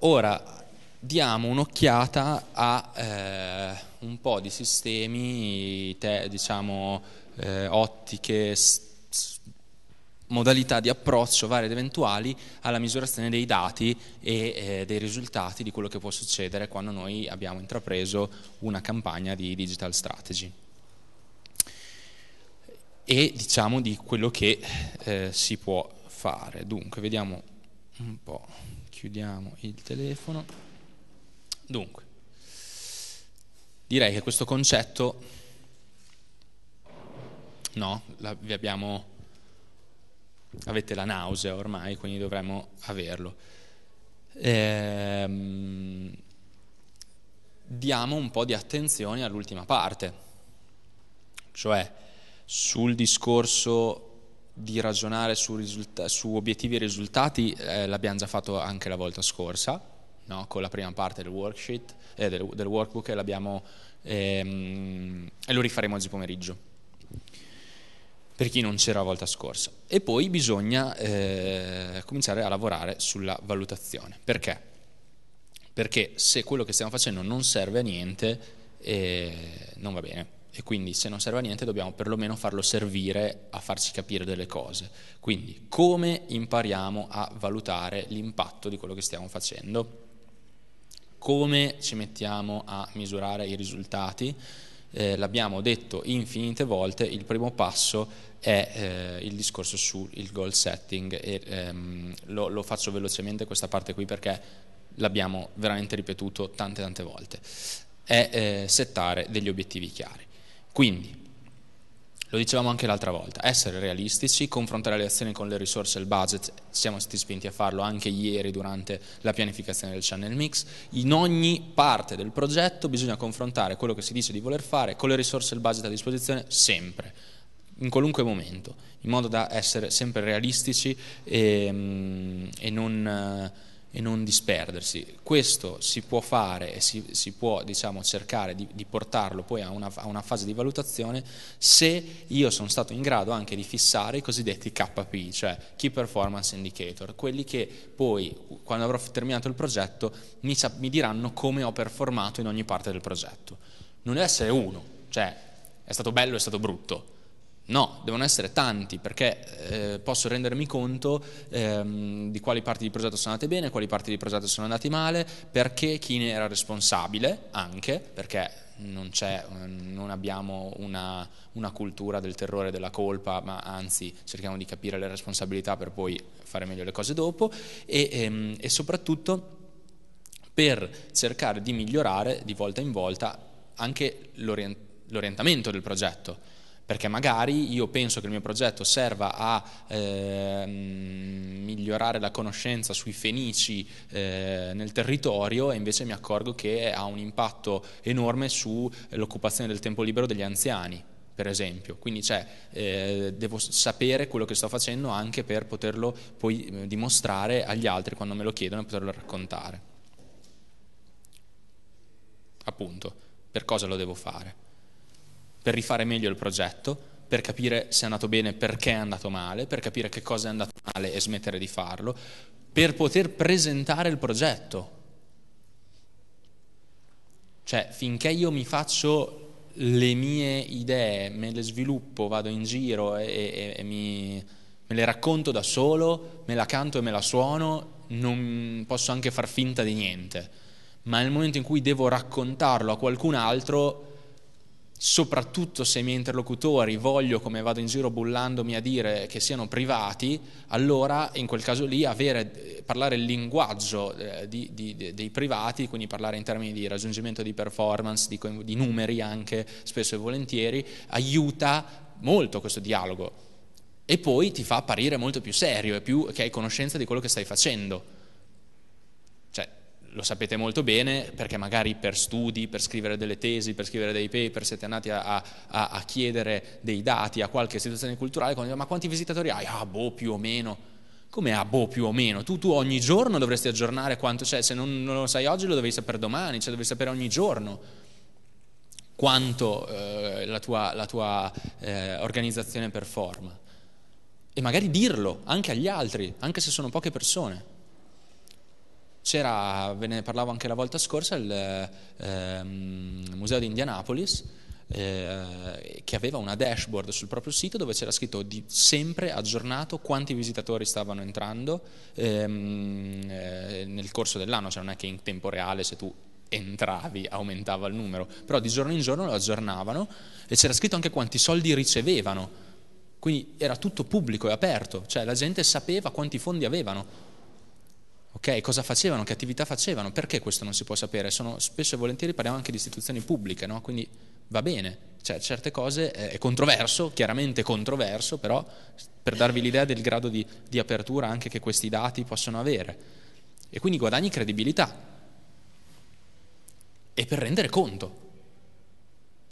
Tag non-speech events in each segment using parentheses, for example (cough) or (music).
Ora diamo un'occhiata a eh, un po' di sistemi, te, diciamo, eh, ottiche, modalità di approccio varie ed eventuali alla misurazione dei dati e eh, dei risultati di quello che può succedere quando noi abbiamo intrapreso una campagna di digital strategy e diciamo di quello che eh, si può fare. Dunque, vediamo un po' chiudiamo il telefono. Dunque, direi che questo concetto, no, la, abbiamo, avete la nausea ormai, quindi dovremmo averlo. Ehm, diamo un po' di attenzione all'ultima parte, cioè sul discorso di ragionare su, risulta- su obiettivi e risultati eh, l'abbiamo già fatto anche la volta scorsa, no? con la prima parte del, worksheet, eh, del, del workbook e, ehm, e lo rifaremo oggi pomeriggio, per chi non c'era la volta scorsa. E poi bisogna eh, cominciare a lavorare sulla valutazione. Perché? Perché se quello che stiamo facendo non serve a niente, eh, non va bene e quindi se non serve a niente dobbiamo perlomeno farlo servire a farci capire delle cose. Quindi come impariamo a valutare l'impatto di quello che stiamo facendo? Come ci mettiamo a misurare i risultati? Eh, l'abbiamo detto infinite volte, il primo passo è eh, il discorso sul goal setting e ehm, lo, lo faccio velocemente questa parte qui perché l'abbiamo veramente ripetuto tante tante volte, è eh, settare degli obiettivi chiari. Quindi, lo dicevamo anche l'altra volta, essere realistici, confrontare le azioni con le risorse e il budget, siamo stati spinti a farlo anche ieri durante la pianificazione del channel mix, in ogni parte del progetto bisogna confrontare quello che si dice di voler fare con le risorse e il budget a disposizione sempre, in qualunque momento, in modo da essere sempre realistici e, mm, e non eh, e non disperdersi. Questo si può fare e si, si può diciamo, cercare di, di, portarlo poi a una, a una, fase di valutazione se io sono stato in grado anche di fissare i cosiddetti KPI, cioè Key Performance Indicator, quelli che poi quando avrò terminato il progetto mi, mi diranno come ho performato in ogni parte del progetto. Non deve essere uno, cioè è stato bello, è stato brutto, No, devono essere tanti perché eh, posso rendermi conto ehm, di quali parti di progetto sono andate bene, quali parti di progetto sono andate male, perché chi ne era responsabile anche, perché non, ehm, non abbiamo una, una, cultura del terrore e della colpa, ma anzi cerchiamo di capire le responsabilità per poi fare meglio le cose dopo e, ehm, e soprattutto per cercare di migliorare di volta in volta anche l'orient- l'orientamento del progetto perché magari io penso che il mio progetto serva a eh, migliorare la conoscenza sui fenici eh, nel territorio e invece mi accorgo che ha un impatto enorme sull'occupazione del tempo libero degli anziani per esempio, quindi cioè, eh, devo sapere quello che sto facendo anche per poterlo poi eh, dimostrare agli altri quando me lo chiedono e poterlo raccontare. Appunto, per cosa lo devo fare? per rifare meglio il progetto, per capire se è andato bene, perché è andato male, per capire che cosa è andato male e smettere di farlo, per poter presentare il progetto. Cioè, finché io mi faccio le mie idee, me le sviluppo, vado in giro e, e, e mi, me le racconto da solo, me la canto e me la suono, non posso anche far finta di niente. Ma nel momento in cui devo raccontarlo a qualcun altro, soprattutto se i miei interlocutori voglio, come vado in giro bullandomi a dire, che siano privati, allora in quel caso lì avere, eh, parlare il linguaggio eh, di, di, dei privati, quindi parlare in termini di raggiungimento di performance, di, di numeri anche spesso e volentieri, aiuta molto questo dialogo e poi ti fa apparire molto più serio e più che hai conoscenza di quello che stai facendo lo sapete molto bene perché magari per studi, per scrivere delle tesi, per scrivere dei paper siete andati a, a, a chiedere dei dati a qualche istituzione culturale, quando dico, ma quanti visitatori hai? Ah, boh, più o meno. Come ah, boh, più o meno? Tu, tu ogni giorno dovresti aggiornare quanto c'è, cioè, se non, non lo sai oggi lo devi sapere domani, cioè devi sapere ogni giorno quanto eh, la tua, la tua eh, organizzazione performa. E magari dirlo anche agli altri, anche se sono poche persone. C'era, ve ne parlavo anche la volta scorsa, il eh, museo di Indianapolis eh, che aveva una dashboard sul proprio sito dove c'era scritto di sempre aggiornato quanti visitatori stavano entrando ehm, eh, nel corso dell'anno, cioè non è che in tempo reale se tu entravi aumentava il numero, però di giorno in giorno lo aggiornavano e c'era scritto anche quanti soldi ricevevano, quindi era tutto pubblico e aperto, cioè la gente sapeva quanti fondi avevano Okay, cosa facevano, che attività facevano, perché questo non si può sapere? Sono, spesso e volentieri parliamo anche di istituzioni pubbliche, no? quindi va bene, cioè, certe cose eh, è controverso, chiaramente controverso, però per darvi l'idea del grado di, di apertura anche che questi dati possono avere. E quindi guadagni credibilità e per rendere conto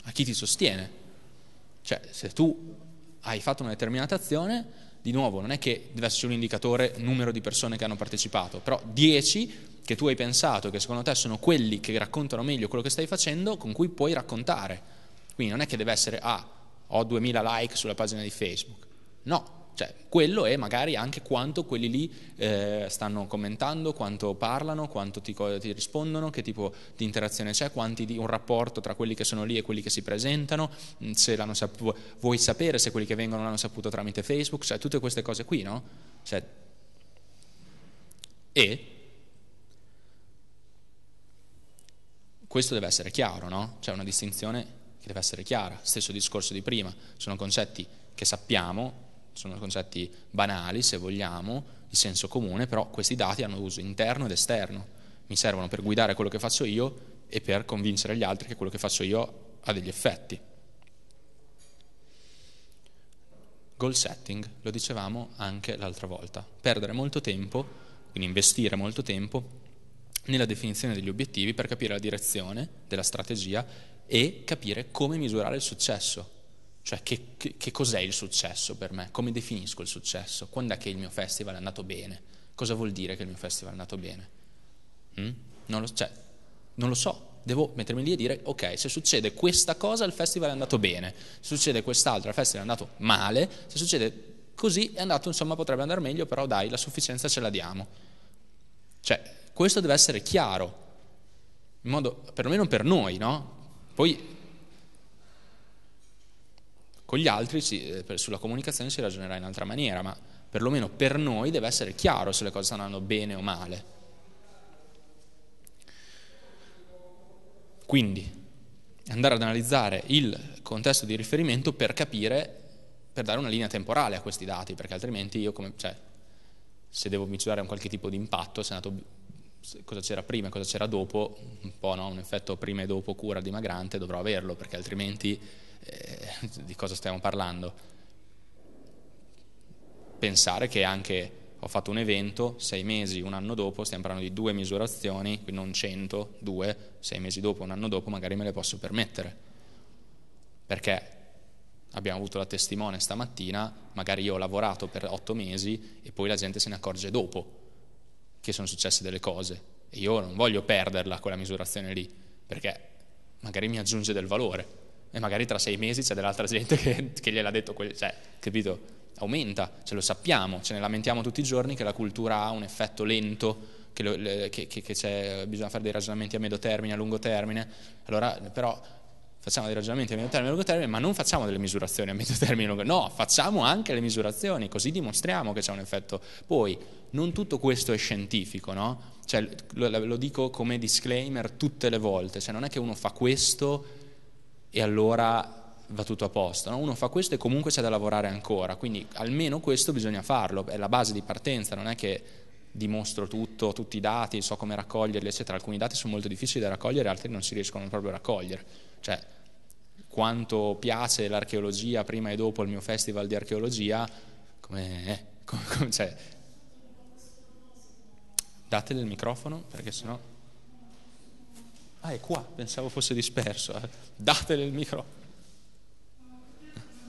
a chi ti sostiene. Cioè, se tu hai fatto una determinata azione, di nuovo, non è che deve essere un indicatore numero di persone che hanno partecipato, però 10 che tu hai pensato, che secondo te sono quelli che raccontano meglio quello che stai facendo, con cui puoi raccontare. Quindi non è che deve essere, ah, ho 2000 like sulla pagina di Facebook. No, cioè, quello è magari anche quanto quelli lì eh, stanno commentando, quanto parlano, quanto ti, ti, rispondono, che tipo di interazione c'è, quanti di, un rapporto tra quelli che sono lì e quelli che si presentano, mm, se sap- vuoi sapere se quelli che vengono l'hanno saputo tramite Facebook, cioè tutte queste cose qui, no? Cioè, e questo deve essere chiaro, no? C'è una distinzione che deve essere chiara, stesso discorso di prima, sono concetti che sappiamo sono concetti banali se vogliamo, di senso comune, però questi dati hanno uso interno ed esterno, mi servono per guidare quello che faccio io e per convincere gli altri che quello che faccio io ha degli effetti. Goal setting, lo dicevamo anche l'altra volta, perdere molto tempo, quindi investire molto tempo nella definizione degli obiettivi per capire la direzione della strategia e capire come misurare il successo. Cioè che, che, che cos'è il successo per me? Come definisco il successo? Quando è che il mio festival è andato bene? Cosa vuol dire che il mio festival è andato bene? Mm? Non, lo, cioè, non lo so, devo mettermi lì e dire ok, se succede questa cosa il festival è andato bene, se succede quest'altra il festival è andato male, se succede così è andato, insomma potrebbe andare meglio, però dai, la sufficienza ce la diamo. Cioè, questo deve essere chiaro, in modo, perlomeno per noi, no? Poi con gli altri sì, eh, sulla comunicazione si ragionerà in altra maniera, ma perlomeno per noi deve essere chiaro se le cose stanno andando bene o male. Quindi andare ad analizzare il contesto di riferimento per capire, per dare una linea temporale a questi dati, perché altrimenti io come, cioè, se devo misurare un qualche tipo di impatto, se è andato cosa c'era prima e cosa c'era dopo, un po' no? un effetto prima e dopo cura dimagrante dovrò averlo, perché altrimenti eh, di cosa stiamo parlando? Pensare che anche ho fatto un evento, sei mesi, un anno dopo, stiamo parlando di due misurazioni, quindi non cento, due, sei mesi dopo, un anno dopo, magari me le posso permettere. Perché abbiamo avuto la testimone stamattina, magari io ho lavorato per otto mesi e poi la gente se ne accorge dopo che sono successe delle cose. E io non voglio perderla quella misurazione lì, perché magari mi aggiunge del valore e magari tra sei mesi c'è dell'altra gente che, che gliel'ha detto, cioè, capito? Aumenta, ce lo sappiamo, ce ne lamentiamo tutti i giorni che la cultura ha un effetto lento, che, lo, che, che bisogna fare dei ragionamenti a medio termine, a lungo termine, allora però facciamo dei ragionamenti a medio termine a lungo termine, ma non facciamo delle misurazioni a medio (laughs) termine, a lungo, termine. no, facciamo anche le misurazioni, così dimostriamo che c'è un effetto. Poi, non tutto questo è scientifico, no? Cioè, lo, lo dico come disclaimer tutte le volte, cioè non è che uno fa questo e allora va tutto a posto. No? Uno fa questo e comunque c'è da lavorare ancora, quindi almeno questo bisogna farlo, è la base di partenza, non è che dimostro tutto, tutti i dati, so come raccoglierli, eccetera. Alcuni dati sono molto difficili da raccogliere, altri non si riescono proprio a raccogliere. Cioè, quanto piace l'archeologia prima e dopo il mio festival di archeologia, come... Eh, (laughs) come, come cioè. Datele il microfono, perché sennò... Ah, è qua, pensavo fosse disperso. Eh. Datele il microfono.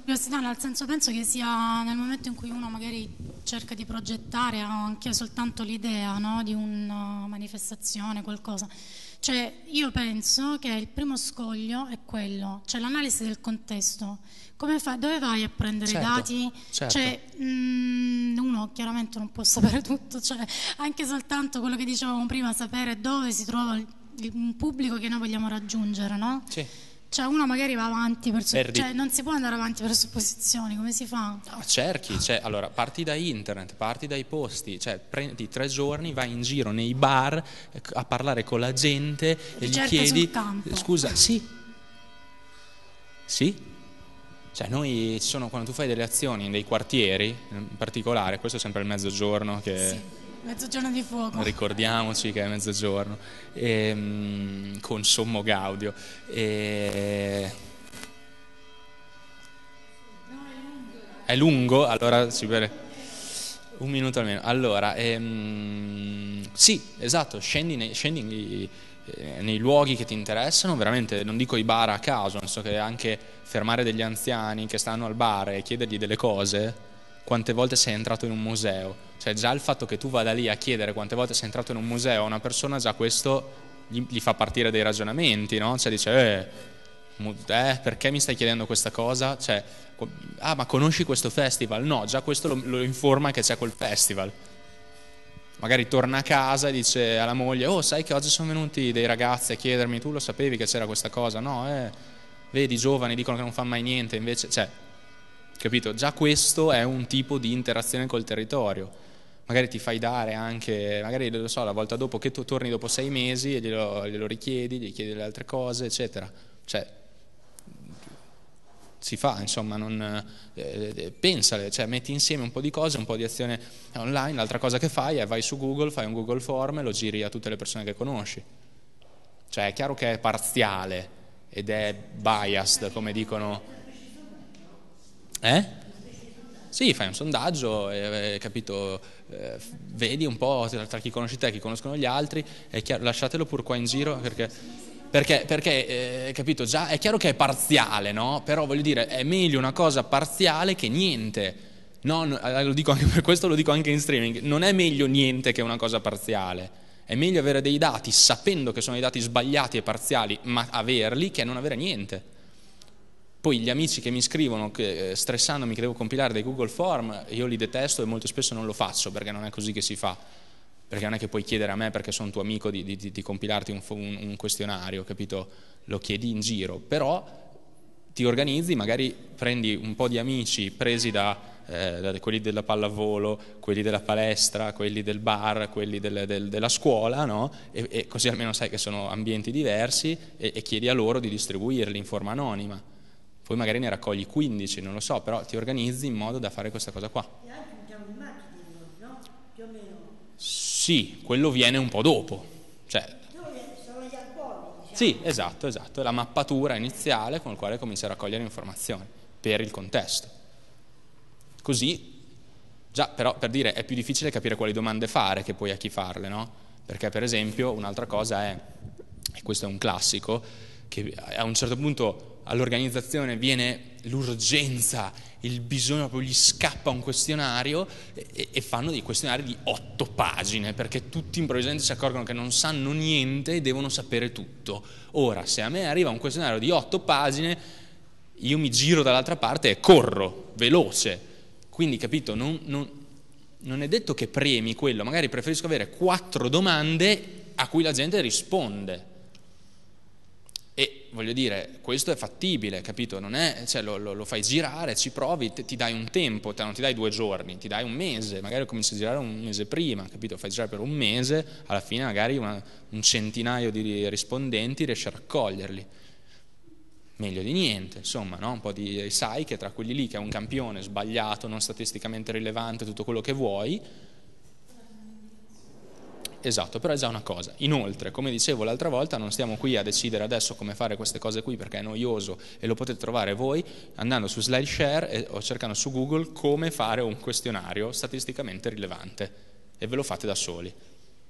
No, nel senso penso che sia nel momento in cui uno magari cerca di progettare anche soltanto l'idea no, di una manifestazione, qualcosa. Cioè, io penso che il primo scoglio è quello, cioè l'analisi del contesto. Fa, dove vai a prendere certo, i dati? Certo. Cioè, mh, mm, uno chiaramente non può (laughs) sapere tutto, cioè, anche soltanto quello che dicevamo prima, sapere dove si trova il un pubblico che noi vogliamo raggiungere, no? Sì. Cioè uno magari va avanti per su- cioè non si può andare avanti per supposizioni, come si fa? No, cerchi, cioè, allora parti da internet, parti dai posti, cioè prendi tre giorni, vai in giro nei bar eh, a parlare con la gente e gli chiedi eh, scusa, sì. Sì? Cioè noi ci sono quando tu fai delle azioni in dei quartieri, in particolare, questo è sempre il mezzogiorno che sì Mezzogiorno di fuoco. Ricordiamoci che è mezzogiorno, e, ehm, con sommo gaudio. E... È lungo? Allora si vede. Un minuto almeno. Allora, ehm, sì, esatto, scendi, nei, scendi nei, eh, nei, luoghi che ti interessano, veramente, non dico i bar a caso, non so che anche fermare degli anziani che stanno al bar e chiedergli delle cose, quante volte sei entrato in un museo? Cioè già il fatto che tu vada lì a chiedere quante volte sei entrato in un museo a una persona, già questo gli, gli fa partire dei ragionamenti, no? Cioè dice, eh, eh, perché mi stai chiedendo questa cosa? Cioè, ah, ma conosci questo festival? No, già questo lo, lo informa che c'è quel festival. Magari torna a casa e dice alla moglie, oh, sai che oggi sono venuti dei ragazzi a chiedermi, tu lo sapevi che c'era questa cosa? No, eh, vedi, i giovani dicono che non fanno mai niente, invece, cioè, capito? Già questo è un tipo di interazione col territorio magari ti fai dare anche, magari lo so, la volta dopo che tu torni dopo sei mesi e glielo, glielo richiedi, gli chiedi le altre cose, eccetera. Cioè, si fa, insomma, non, eh, eh, pensale, cioè metti insieme un po' di cose, un po' di azione online, l'altra cosa che fai è vai su Google, fai un Google Form e lo giri a tutte le persone che conosci. Cioè è chiaro che è parziale ed è biased, come dicono... Eh? Sì, fai un sondaggio, e, capito, eh, vedi un po' tra, tra, chi conosci te e chi conoscono gli altri, chiaro, lasciatelo pur qua in giro perché... Perché, perché eh, capito, già è chiaro che è parziale, no? Però voglio dire, è meglio una cosa parziale che niente. No, eh, lo dico anche, per questo lo dico anche in streaming, non è meglio niente che una cosa parziale. È meglio avere dei dati sapendo che sono i dati sbagliati e parziali, ma averli che non avere niente. Poi gli amici che mi scrivono, che eh, stressandomi che devo compilare dei Google Form, io li detesto e molto spesso non lo faccio perché non è così che si fa. Perché non è che puoi chiedere a me, perché sono tuo amico, di, di, di compilarti un, un, un questionario, capito? Lo chiedi in giro. Però ti organizzi, magari prendi un po' di amici presi da, eh, da quelli della pallavolo, quelli della palestra, quelli del bar, quelli del, del, della scuola, no? e, e, così almeno sai che sono ambienti diversi e, e chiedi a loro di distribuirli in forma anonima poi magari ne raccogli 15, non lo so, però ti organizzi in modo da fare questa cosa qua. E anche un piano di marketing, no? Più o meno. Sì, quello viene un po' dopo. Cioè, sono gli argomenti. Diciamo. Sì, esatto, esatto, la mappatura iniziale con la quale cominci a raccogliere informazioni per il contesto. Così, già però per dire, è più difficile capire quali domande fare che poi a chi farle, no? Perché per esempio un'altra cosa è, e questo è un classico, che a un certo punto all'organizzazione viene l'urgenza, il bisogno, proprio gli scappa un questionario e, e, fanno dei questionari di otto pagine perché tutti improvvisamente si accorgono che non sanno niente e devono sapere tutto. Ora, se a me arriva un questionario di otto pagine, io mi giro dall'altra parte e corro, veloce. Quindi, capito, non, non, non è detto che premi quello, magari preferisco avere quattro domande a cui la gente risponde e voglio dire, questo è fattibile, capito? È, cioè, lo, lo, lo, fai girare, ci provi, te, ti dai un tempo, te, non ti dai due giorni, ti dai un mese, magari cominci a girare un mese prima, capito? Fai girare per un mese, alla fine magari una, un centinaio di rispondenti riesci a raccoglierli. Meglio di niente, insomma, no? un po' di sai che tra quelli lì che è un campione sbagliato, non statisticamente rilevante, tutto quello che vuoi, esatto, però è già una cosa. Inoltre, come dicevo l'altra volta, non stiamo qui a decidere adesso come fare queste cose qui perché è noioso e lo potete trovare voi andando su SlideShare e, o cercando su Google come fare un questionario statisticamente rilevante e ve lo fate da soli.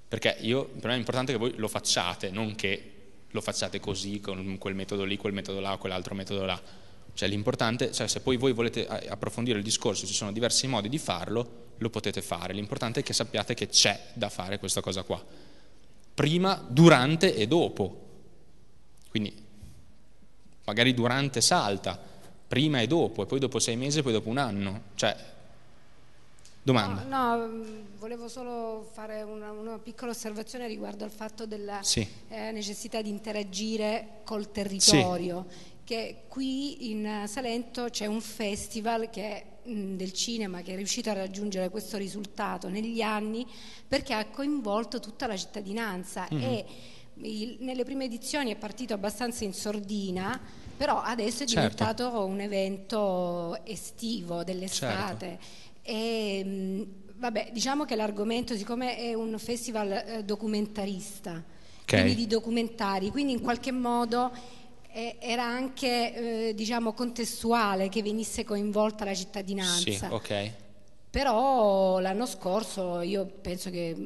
Perché io, per me è importante che voi lo facciate, non che lo facciate così, con quel metodo lì, quel metodo là, quell'altro metodo là cioè l'importante, cioè se poi voi volete eh, approfondire il discorso, ci sono diversi modi di farlo, lo potete fare. L'importante è che sappiate che c'è da fare questa cosa qua. Prima, durante e dopo. Quindi magari durante salta, prima e dopo, e poi dopo sei mesi, e poi dopo un anno. Cioè, domanda. No, no mm, volevo solo fare una, una, piccola osservazione riguardo al fatto della sì. eh, necessità di interagire col territorio. Sì che qui in eh, Salento c'è un festival che, mh, mm, del cinema che è riuscito a raggiungere questo risultato negli anni perché ha coinvolto tutta la cittadinanza mm-hmm. e il, nelle prime edizioni è partito abbastanza in sordina, però adesso è certo. diventato certo. un evento estivo dell'estate. Certo. E, mh, mm, vabbè, diciamo che l'argomento, siccome è un festival eh, documentarista, okay. quindi di documentari, quindi in qualche modo era anche eh, diciamo contestuale che venisse coinvolta la cittadinanza. Sì, ok. Però l'anno scorso io penso che mm,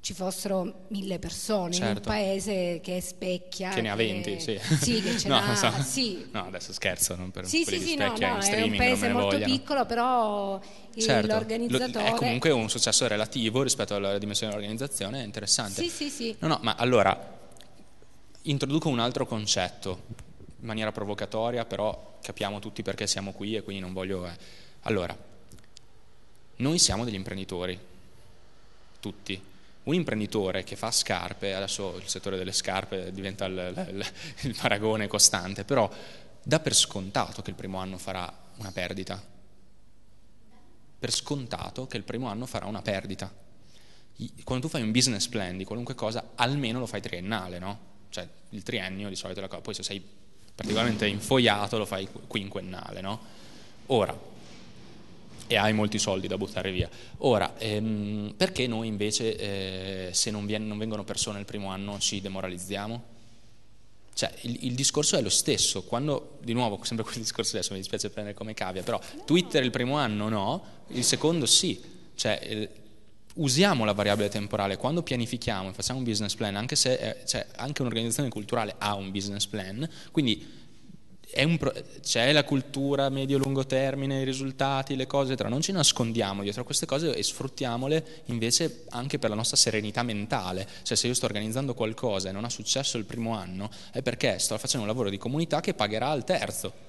ci fossero mille persone certo. in un certo. paese che specchia. Che ne ha 20, che... sì. Sì, che ce (laughs) no, n'ha, so. sì. No, adesso scherzo, non per sì, sì, sì, no, no, è un paese molto vogliano. piccolo, però certo. l'organizzatore... Lo, è comunque un successo relativo rispetto alla dimensione dell'organizzazione, è interessante. Sì, sì, sì. No, no, ma allora introduco un altro concetto, in maniera provocatoria, però capiamo tutti perché siamo qui e quindi non voglio... Eh. Allora, noi siamo degli imprenditori, tutti. Un imprenditore che fa scarpe, adesso il settore delle scarpe diventa il, il, il paragone costante, però dà per scontato che il primo anno farà una perdita. Per scontato che il primo anno farà una perdita. Quando tu fai un business plan di qualunque cosa, almeno lo fai triennale, no? cioè il triennio di solito è la cosa, poi se sei particolarmente infoiato lo fai quinquennale, no? Ora, e hai molti soldi da buttare via. Ora, ehm, perché noi invece eh, se non, viene, non, vengono persone il primo anno ci demoralizziamo? Cioè, il, il, discorso è lo stesso, quando, di nuovo, (laughs) sempre quel discorso adesso mi dispiace prendere come cavia, però Twitter il primo anno no, il secondo sì, cioè, usiamo la variabile temporale quando pianifichiamo e facciamo un business plan, anche se è, cioè, anche un'organizzazione culturale ha un business plan, quindi pro- c'è la cultura medio-lungo termine, i risultati, le cose, eccetera. non ci nascondiamo dietro a queste cose e sfruttiamole invece anche per la nostra serenità mentale, cioè se io sto organizzando qualcosa e non ha successo il primo anno è perché sto facendo un lavoro di comunità che pagherà al terzo.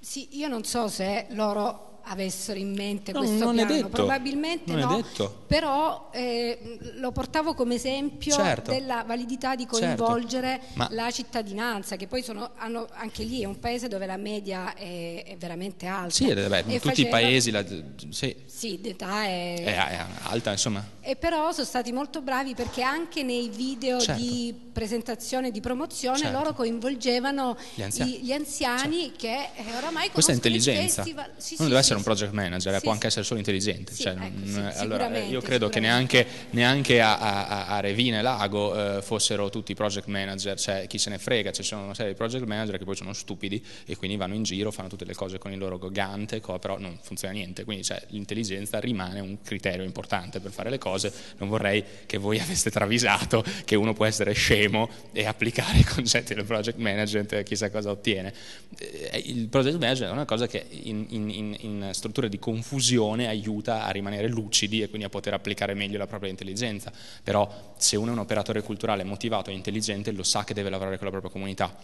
Sì, io non so se loro avessero in mente no, questo non piano, detto, probabilmente no, detto. però eh, lo portavo come esempio certo. della validità di certo. coinvolgere certo. la cittadinanza, che poi sono, hanno, anche lì è un paese dove la media è, è veramente alta. Sì, beh, in tutti facendo, i paesi la, sì. sì l'età è, è alta, insomma. E però sono stati molto bravi perché anche nei video certo. di presentazione e di promozione certo. loro coinvolgevano gli anziani, gli anziani certo. che eh, oramai Questa è intelligenza. Sì, non sì, deve sì, essere un project manager, eh, può anche essere solo intelligente. Cioè, ecco, eh, allora, io credo che neanche, neanche a, a, a, Revina e Lago eh, fossero tutti project manager, cioè chi se ne frega, ci sono una serie di project manager che poi sono stupidi e quindi vanno in giro, fanno tutte le cose con il loro gigante, però non funziona niente. Quindi cioè, l'intelligenza rimane un criterio importante per fare le cose cose, non vorrei che voi (laughs) aveste travisato che uno può essere scemo e applicare i concetti del project management e eh, chissà cosa ottiene. Eh, il project management è una cosa che in, in, in strutture di confusione aiuta a rimanere lucidi e quindi a poter applicare meglio la propria intelligenza, però se uno è un operatore culturale motivato e intelligente lo sa che deve lavorare con la propria comunità,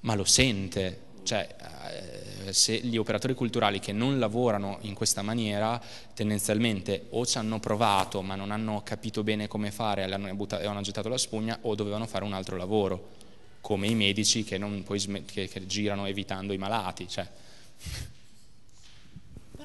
ma lo sente, cioè eh, eh, se gli operatori culturali che non lavorano in questa maniera tendenzialmente o ci hanno provato ma non hanno capito bene come fare e hanno gettato la spugna o dovevano fare un altro lavoro, come i medici che, che, che girano evitando i malati. Cioè.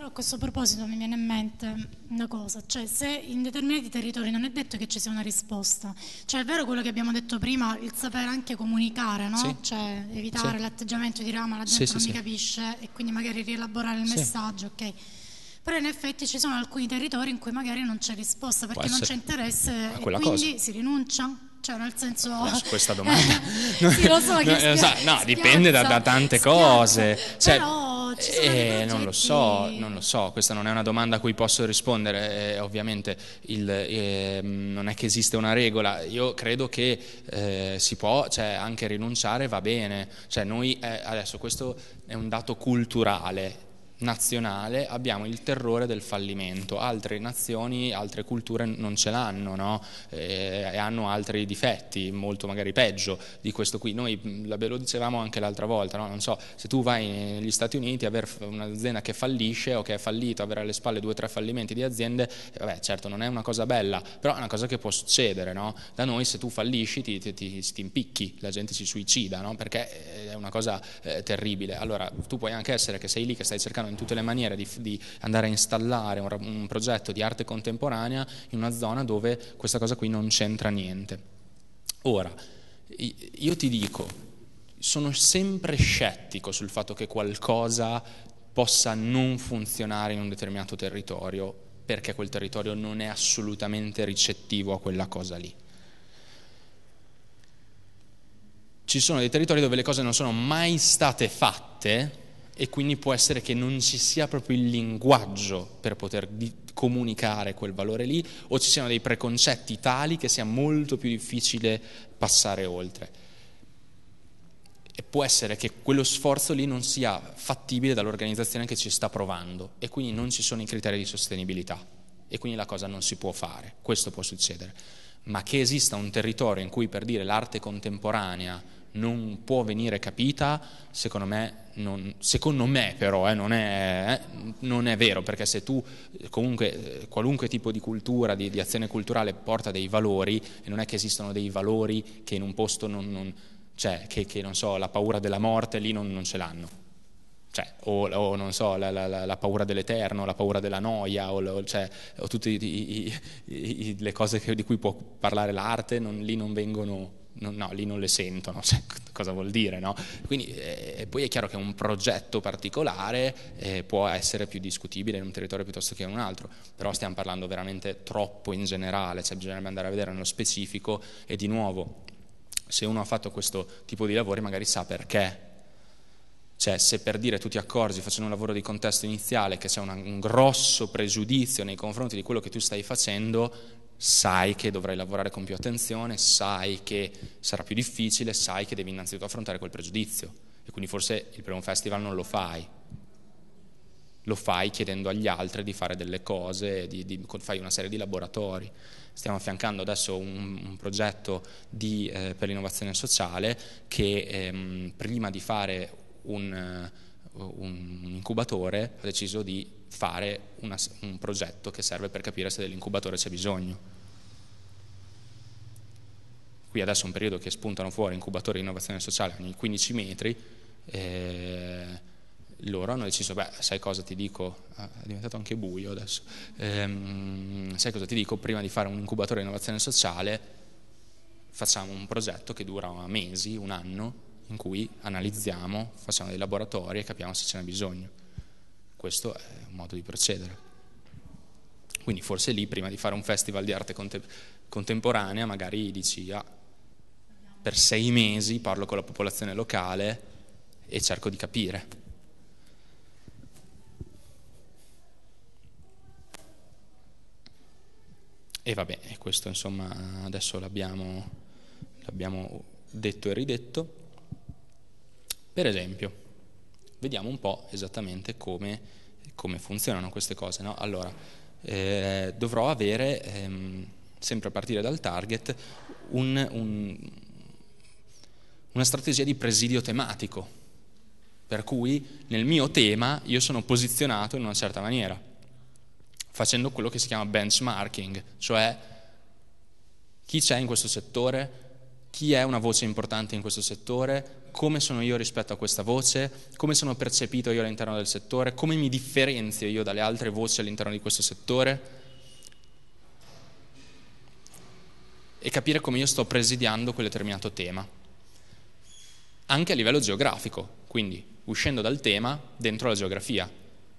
Però a questo proposito mi viene in mente una cosa, cioè se in determinati territori non è detto che ci sia una risposta, cioè è vero quello che abbiamo detto prima, il sapere anche comunicare, no? Sì. Cioè evitare sì. l'atteggiamento di rama, la gente sì, non mi capisce e quindi magari rielaborare il messaggio, ok? Però in effetti ci sono alcuni territori in cui magari non c'è risposta perché non c'è interesse e quindi cosa. si rinuncia. Cioè, nel senso. Ah, su questa domanda. (laughs) sì, lo so (laughs) che. Spia- eh, no, dipende da, da tante spiazza. cose. Cioè, Però ci sono eh, non lo so, non lo so. Questa non è una domanda a cui posso rispondere. Eh, ovviamente, il, eh, non è che esiste una regola. Io credo che eh, si può, cioè, anche rinunciare va bene. Cioè, noi eh, adesso questo è un dato culturale nazionale abbiamo il terrore del fallimento, altre nazioni, altre culture non ce l'hanno no? Eh, e hanno altri difetti, molto magari peggio di questo qui. Noi lo dicevamo anche l'altra volta, no? non so, se tu vai negli Stati Uniti, avere un'azienda che fallisce o che è fallita, avere alle spalle due o tre fallimenti di aziende, eh, vabbè certo non è una cosa bella, però è una cosa che può succedere. No? Da noi se tu fallisci ti, ti, ti, ti impicchi, la gente si suicida perché eh, è una cosa eh, terribile. Allora tu puoi anche essere che sei lì, che stai cercando in tutte le maniere di, di andare a installare un, un progetto di arte contemporanea in una zona dove questa cosa qui non c'entra niente. Ora, io ti dico, sono sempre scettico sul fatto che qualcosa possa non funzionare in un determinato territorio perché quel territorio non è assolutamente ricettivo a quella cosa lì. Ci sono dei territori dove le cose non sono mai state fatte e quindi può essere che non ci sia proprio il linguaggio per poter di- comunicare quel valore lì o ci siano dei preconcetti tali che sia molto più difficile passare oltre. E può essere che quello sforzo lì non sia fattibile dall'organizzazione che ci sta provando e quindi non ci sono i criteri di sostenibilità e quindi la cosa non si può fare, questo può succedere. Ma che esista un territorio in cui per dire l'arte contemporanea non può venire capita, secondo me, non, secondo me però eh, non, è, eh, non, è, vero, perché se tu eh, comunque eh, qualunque tipo di cultura, di, di, azione culturale porta dei valori, e non è che esistono dei valori che in un posto non, non cioè, che, che, non so, la paura della morte lì non, non ce l'hanno. Cioè, o, o, non so, la, la, la, paura dell'eterno, la paura della noia, o, cioè, o tutte le cose che, di cui può parlare l'arte, non, lì non vengono, no, no, lì non le sentono, cioè, (laughs) cosa vuol dire? No? Quindi, eh, poi è chiaro che un progetto particolare eh, può essere più discutibile in un territorio piuttosto che in un altro, però stiamo parlando veramente troppo in generale, cioè bisognerebbe andare a vedere nello specifico e di nuovo, se uno ha fatto questo tipo di lavori magari sa perché cioè, se per dire tu ti accorgi facendo un lavoro di contesto iniziale che c'è un, un grosso pregiudizio nei confronti di quello che tu stai facendo, sai che dovrai lavorare con più attenzione, sai che sarà più difficile, sai che devi innanzitutto affrontare quel pregiudizio e quindi forse il primo festival non lo fai. Lo fai chiedendo agli altri di fare delle cose, di, di, fai una serie di laboratori. Stiamo affiancando adesso un, un progetto di, eh, per l'innovazione sociale che ehm, prima di fare un, eh, un incubatore ha deciso di fare una, un progetto che serve per capire se dell'incubatore c'è bisogno. Qui adesso è un periodo che spuntano fuori incubatori di innovazione sociale ogni 15 metri, eh, loro hanno deciso, beh, sai cosa ti dico, ah, è diventato anche buio adesso, ehm, sai cosa ti dico, prima di fare un incubatore di innovazione sociale facciamo un progetto che dura mesi, un anno, in cui analizziamo, facciamo dei laboratori e capiamo se ce n'è bisogno. Questo è un modo di procedere. Quindi forse lì, prima di fare un festival di arte contem- contemporanea, magari dici, ah, per sei mesi parlo con la popolazione locale e cerco di capire. E vabbè, questo insomma adesso l'abbiamo, l'abbiamo detto e ridetto. Per esempio, vediamo un po' esattamente come, come funzionano queste cose. No? Allora, eh, dovrò avere, ehm, sempre a partire dal target, un, un, una strategia di presidio tematico, per cui nel mio tema io sono posizionato in una certa maniera, facendo quello che si chiama benchmarking, cioè chi c'è in questo settore, chi è una voce importante in questo settore, come sono io rispetto a questa voce, come sono percepito io all'interno del settore, come mi differenzio io dalle altre voci all'interno di questo settore e capire come io sto presidiando quel determinato tema, anche a livello geografico, quindi uscendo dal tema dentro la geografia,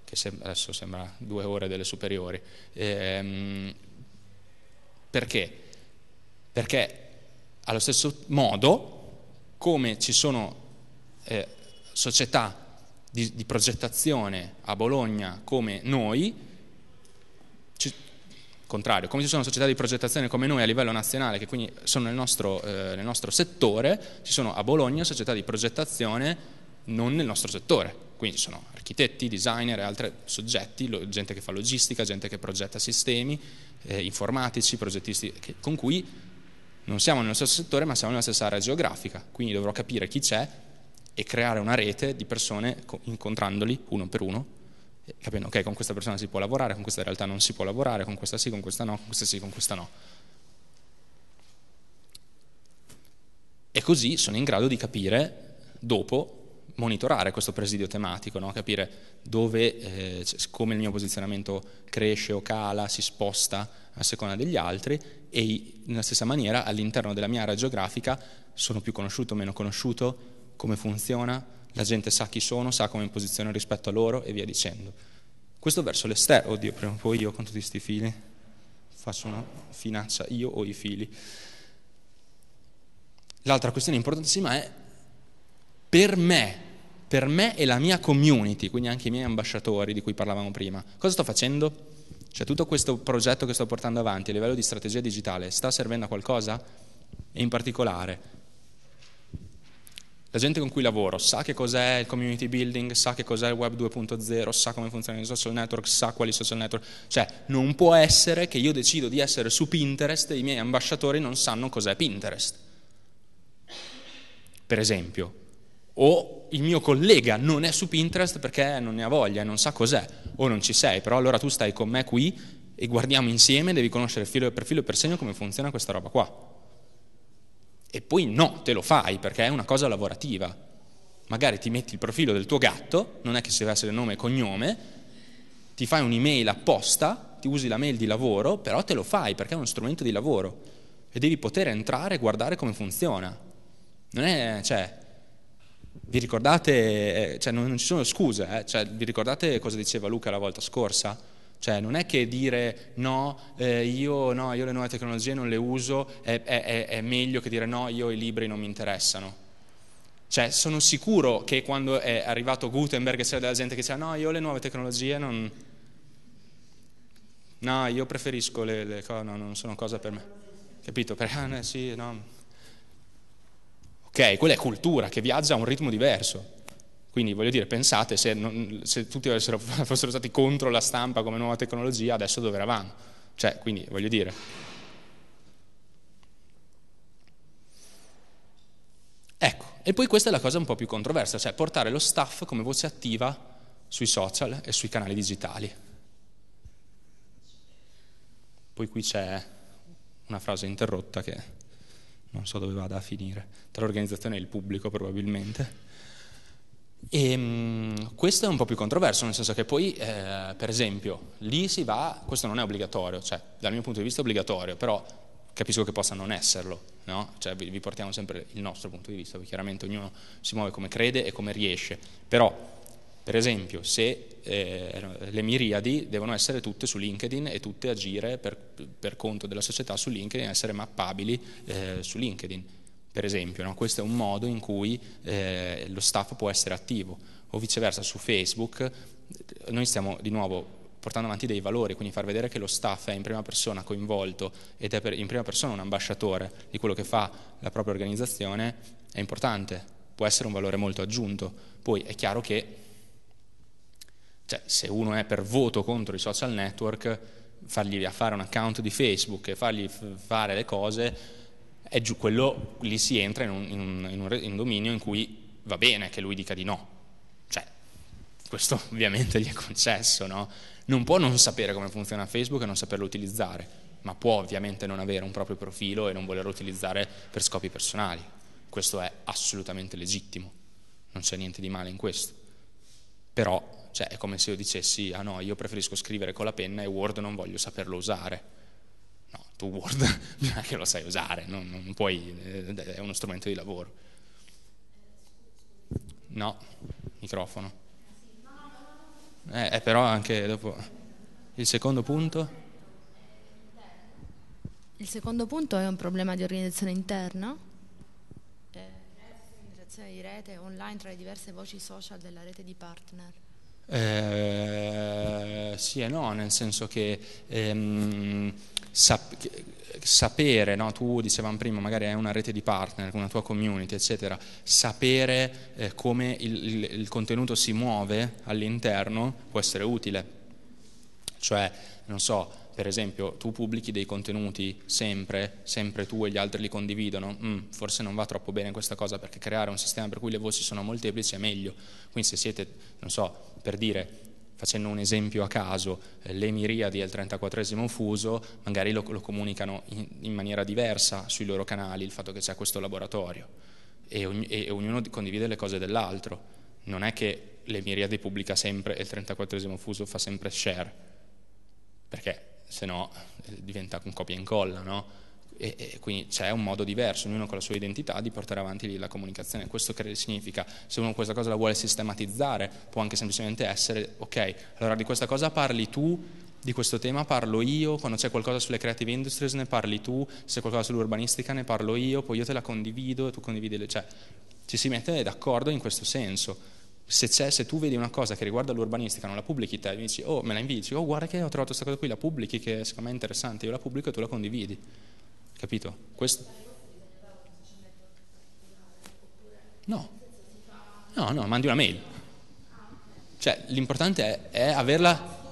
che sembra, adesso sembra due ore delle superiori. Ehm, perché? Perché allo stesso modo come ci sono eh, società di, di, progettazione a Bologna come noi, ci, contrario, come ci sono società di progettazione come noi a livello nazionale, che quindi sono nel nostro, eh, nel nostro settore, ci sono a Bologna società di progettazione non nel nostro settore. Quindi ci sono architetti, designer e altri soggetti, gente che fa logistica, gente che progetta sistemi, eh, informatici, progettisti, che, con cui non siamo nello stesso settore, ma siamo nella stessa area geografica, quindi dovrò capire chi c'è e creare una rete di persone incontrandoli uno per uno, capendo ok, con questa persona si può lavorare, con questa in realtà non si può lavorare, con questa sì, con questa no, con questa sì, con questa no. E così sono in grado di capire dopo monitorare questo presidio tematico, no? capire dove, eh, come il mio posizionamento cresce o cala, si sposta a seconda degli altri e nella stessa maniera all'interno della mia area geografica sono più conosciuto, o meno conosciuto, come funziona, la gente sa chi sono, sa come mi posiziono rispetto a loro e via dicendo. Questo verso l'esterno, oddio, prima o poi io con tutti questi fili faccio una finaccia, io ho i fili. L'altra questione importantissima è per me, per me e la mia community, quindi anche i miei ambasciatori di cui parlavamo prima. Cosa sto facendo? Cioè tutto questo progetto che sto portando avanti a livello di strategia digitale sta servendo a qualcosa? E in particolare, la gente con cui lavoro sa che cos'è il community building, sa che cos'è il web 2.0, sa come funzionano i social network, sa quali social network. Cioè, non può essere che io decido di essere su Pinterest e i miei ambasciatori non sanno cos'è Pinterest. Per esempio, o il mio collega non è su Pinterest perché non ne ha voglia, non sa cos'è, o non ci sei, però allora tu stai con me qui e guardiamo insieme, devi conoscere filo per filo e per segno come funziona questa roba qua. E poi no, te lo fai perché è una cosa lavorativa. Magari ti metti il profilo del tuo gatto, non è che si deve essere nome e cognome, ti fai un'email apposta, ti usi la mail di lavoro, però te lo fai perché è uno strumento di lavoro e devi poter entrare e guardare come funziona. Non è, cioè, vi ricordate, eh, cioè non, ci sono scuse, eh? cioè, vi ricordate cosa diceva Luca la volta scorsa? Cioè non è che dire no, eh, io, no io, le nuove tecnologie non le uso, è, è, è, meglio che dire no, io i libri non mi interessano. Cioè sono sicuro che quando è arrivato Gutenberg c'era della gente che diceva no, io le nuove tecnologie non... No, io preferisco le, le cose, no, non sono cosa per me. Capito? Perché, (laughs) eh, sì, no, ok? Quella è cultura che viaggia a un ritmo diverso. Quindi voglio dire, pensate se, non, se tutti (laughs) fossero stati contro la stampa come nuova tecnologia, adesso dove eravamo? Cioè, quindi voglio dire. Ecco, e poi questa è la cosa un po' più controversa, cioè portare lo staff come voce attiva sui social e sui canali digitali. Poi qui c'è una frase interrotta che non so dove vada a finire, tra l'organizzazione e il pubblico probabilmente. E, ehm, questo è un po' più controverso, nel senso che poi, eh, per esempio, lì si va, questo non è obbligatorio, cioè dal mio punto di vista è obbligatorio, però capisco che possa non esserlo, no? cioè, vi, vi, portiamo sempre il nostro punto di vista, chiaramente ognuno si muove come crede e come riesce, però per esempio se eh, le miriadi devono essere tutte su LinkedIn e tutte agire per, per conto della società su LinkedIn, essere mappabili eh, su LinkedIn, per esempio. No? Questo è un modo in cui eh, lo staff può essere attivo. O viceversa su Facebook, noi stiamo di nuovo portando avanti dei valori, quindi far vedere che lo staff è in prima persona coinvolto ed è per, in prima persona un ambasciatore di quello che fa la propria organizzazione, è importante, può essere un valore molto aggiunto. Poi è chiaro che cioè, se uno è per voto contro i social network, fargli fare un account di Facebook e fargli fare le cose, è giù, quello lì si entra in un, in, un, in, un, in un dominio in cui va bene che lui dica di no. Cioè, questo (laughs) ovviamente gli è concesso, no? Non può non sapere come funziona Facebook e non saperlo utilizzare, ma può ovviamente non avere un proprio profilo e non volerlo utilizzare per scopi personali. Questo è assolutamente legittimo, non c'è niente di male in questo. Però cioè è come se io dicessi, ah no, io preferisco scrivere con la penna e Word non voglio saperlo usare. No, tu Word (laughs) che lo sai usare, non, non puoi, eh, è uno strumento di lavoro. No, microfono. Eh, eh, però anche dopo. Il secondo punto? Il secondo punto è un problema di organizzazione interna. Eh, eh di rete online tra le diverse voci social della rete di partner. Eh, sì e no, nel senso che ehm, sap- sapere, no? tu dicevamo prima, magari hai una rete di partner, una tua community, eccetera, sapere eh, come il, il, il contenuto si muove all'interno può essere utile. Cioè, non so, per esempio tu pubblichi dei contenuti sempre, sempre tu e gli altri li condividono, mm, forse non va troppo bene questa cosa perché creare un sistema per cui le voci sono molteplici è meglio. Quindi se siete, non so, per dire facendo un esempio a caso, eh, le miriadi al 34 fuso magari lo, lo comunicano in, in, maniera diversa sui loro canali, il fatto che c'è questo laboratorio e, ogni, e, ognuno condivide le cose dell'altro. Non è che le miriadi pubblica sempre e il 34 fuso fa sempre share, perché se no eh, diventa un copia e incolla, no? E, e, quindi c'è un modo diverso, ognuno con la sua identità, di portare avanti lì la comunicazione. Questo che significa, se uno questa cosa la vuole sistematizzare, può anche semplicemente essere, ok, allora di questa cosa parli tu, di questo tema parlo io, quando c'è qualcosa sulle creative industries ne parli tu, se c'è qualcosa sull'urbanistica ne parlo io, poi io te la condivido e tu condividi, le... cioè ci si mette d'accordo in questo senso se, se, tu vedi una cosa che riguarda l'urbanistica, non la pubblichi te, mi dici, oh, me la inviti, oh, guarda che ho trovato questa cosa qui, la pubblichi che secondo me è interessante, io la pubblico e tu la condividi. Capito? Questo... No. No, no, mandi una mail. Cioè, l'importante è, è averla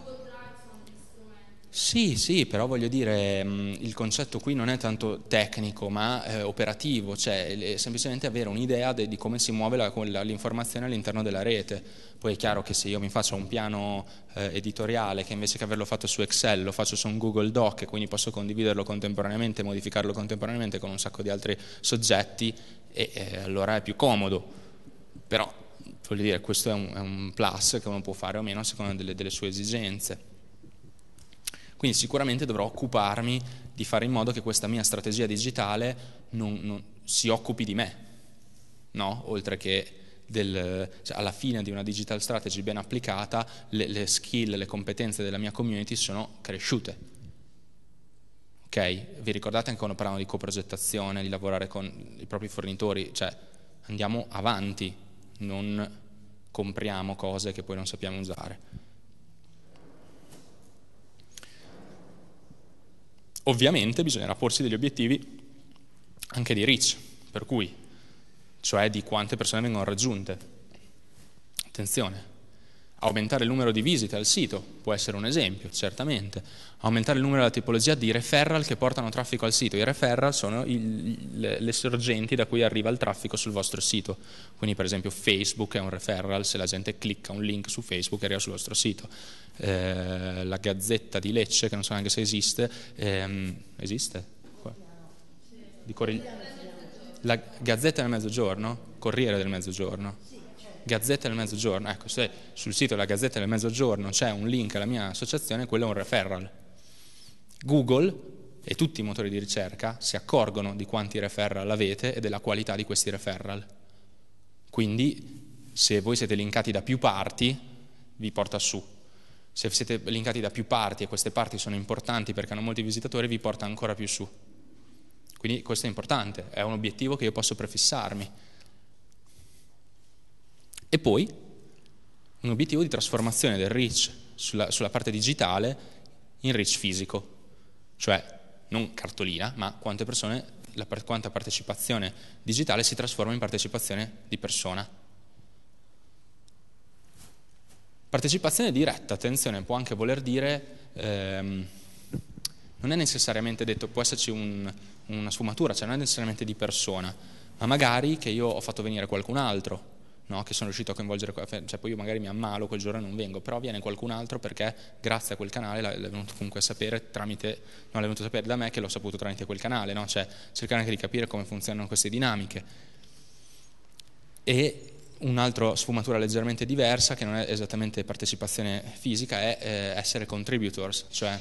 sì, sì, però voglio dire, mm, il concetto qui non è tanto tecnico ma eh, operativo, cioè semplicemente avere un'idea de, di come si muove la, la, l'informazione all'interno della rete. Poi è chiaro che se io mi faccio un piano eh, editoriale che invece che averlo fatto su Excel lo faccio su un Google Doc e quindi posso condividerlo contemporaneamente, modificarlo contemporaneamente con un sacco di altri soggetti, e, eh, allora è più comodo. Però, voglio dire, questo è un, è un, plus che uno può fare o meno a seconda delle, delle sue esigenze. Quindi sicuramente dovrò occuparmi di fare in modo che questa mia strategia digitale non, non, si occupi di me, no? oltre che del, cioè alla fine di una digital strategy ben applicata le, le skill, le competenze della mia community sono cresciute. Ok? Vi ricordate anche quando parlavamo di coprogettazione, di lavorare con i propri fornitori, cioè andiamo avanti, non compriamo cose che poi non sappiamo usare. Ovviamente bisognerà porsi degli obiettivi anche di reach, per cui, cioè di quante persone vengono raggiunte. Attenzione, Aumentare il numero di visite al sito può essere un esempio, certamente. Aumentare il numero della tipologia di referral che portano traffico al sito. I referral sono il, le, le, sorgenti da cui arriva il traffico sul vostro sito. Quindi per esempio Facebook è un referral, se la gente clicca un link su Facebook e arriva sul vostro sito. Eh, la Gazzetta di Lecce, che non so neanche se esiste, ehm, esiste? Di Corri- la Gazzetta del Mezzogiorno? Corriere del Mezzogiorno? Gazzetta del Mezzogiorno, ecco se sul sito della Gazzetta del Mezzogiorno c'è un link alla mia associazione, quello è un referral. Google e tutti i motori di ricerca si accorgono di quanti referral avete e della qualità di questi referral. Quindi se voi siete linkati da più parti, vi porta su. Se siete linkati da più parti e queste parti sono importanti perché hanno molti visitatori, vi porta ancora più su. Quindi questo è importante, è un obiettivo che io posso prefissarmi e poi un obiettivo di trasformazione del reach sulla, sulla parte digitale in reach fisico, cioè non cartolina, ma quante persone, la, quanta partecipazione digitale si trasforma in partecipazione di persona. Partecipazione diretta, attenzione, può anche voler dire, ehm, non è necessariamente detto, può esserci un, una sfumatura, cioè non è necessariamente di persona, ma magari che io ho fatto venire qualcun altro, no? che sono riuscito a coinvolgere, cioè poi io magari mi ammalo quel giorno e non vengo, però viene qualcun altro perché grazie a quel canale l'è venuto comunque a sapere tramite, non l'è venuto a sapere da me che l'ho saputo tramite quel canale, no? cioè cercare anche di capire come funzionano queste dinamiche. E un'altra sfumatura leggermente diversa, che non è esattamente partecipazione fisica, è eh, essere contributors, cioè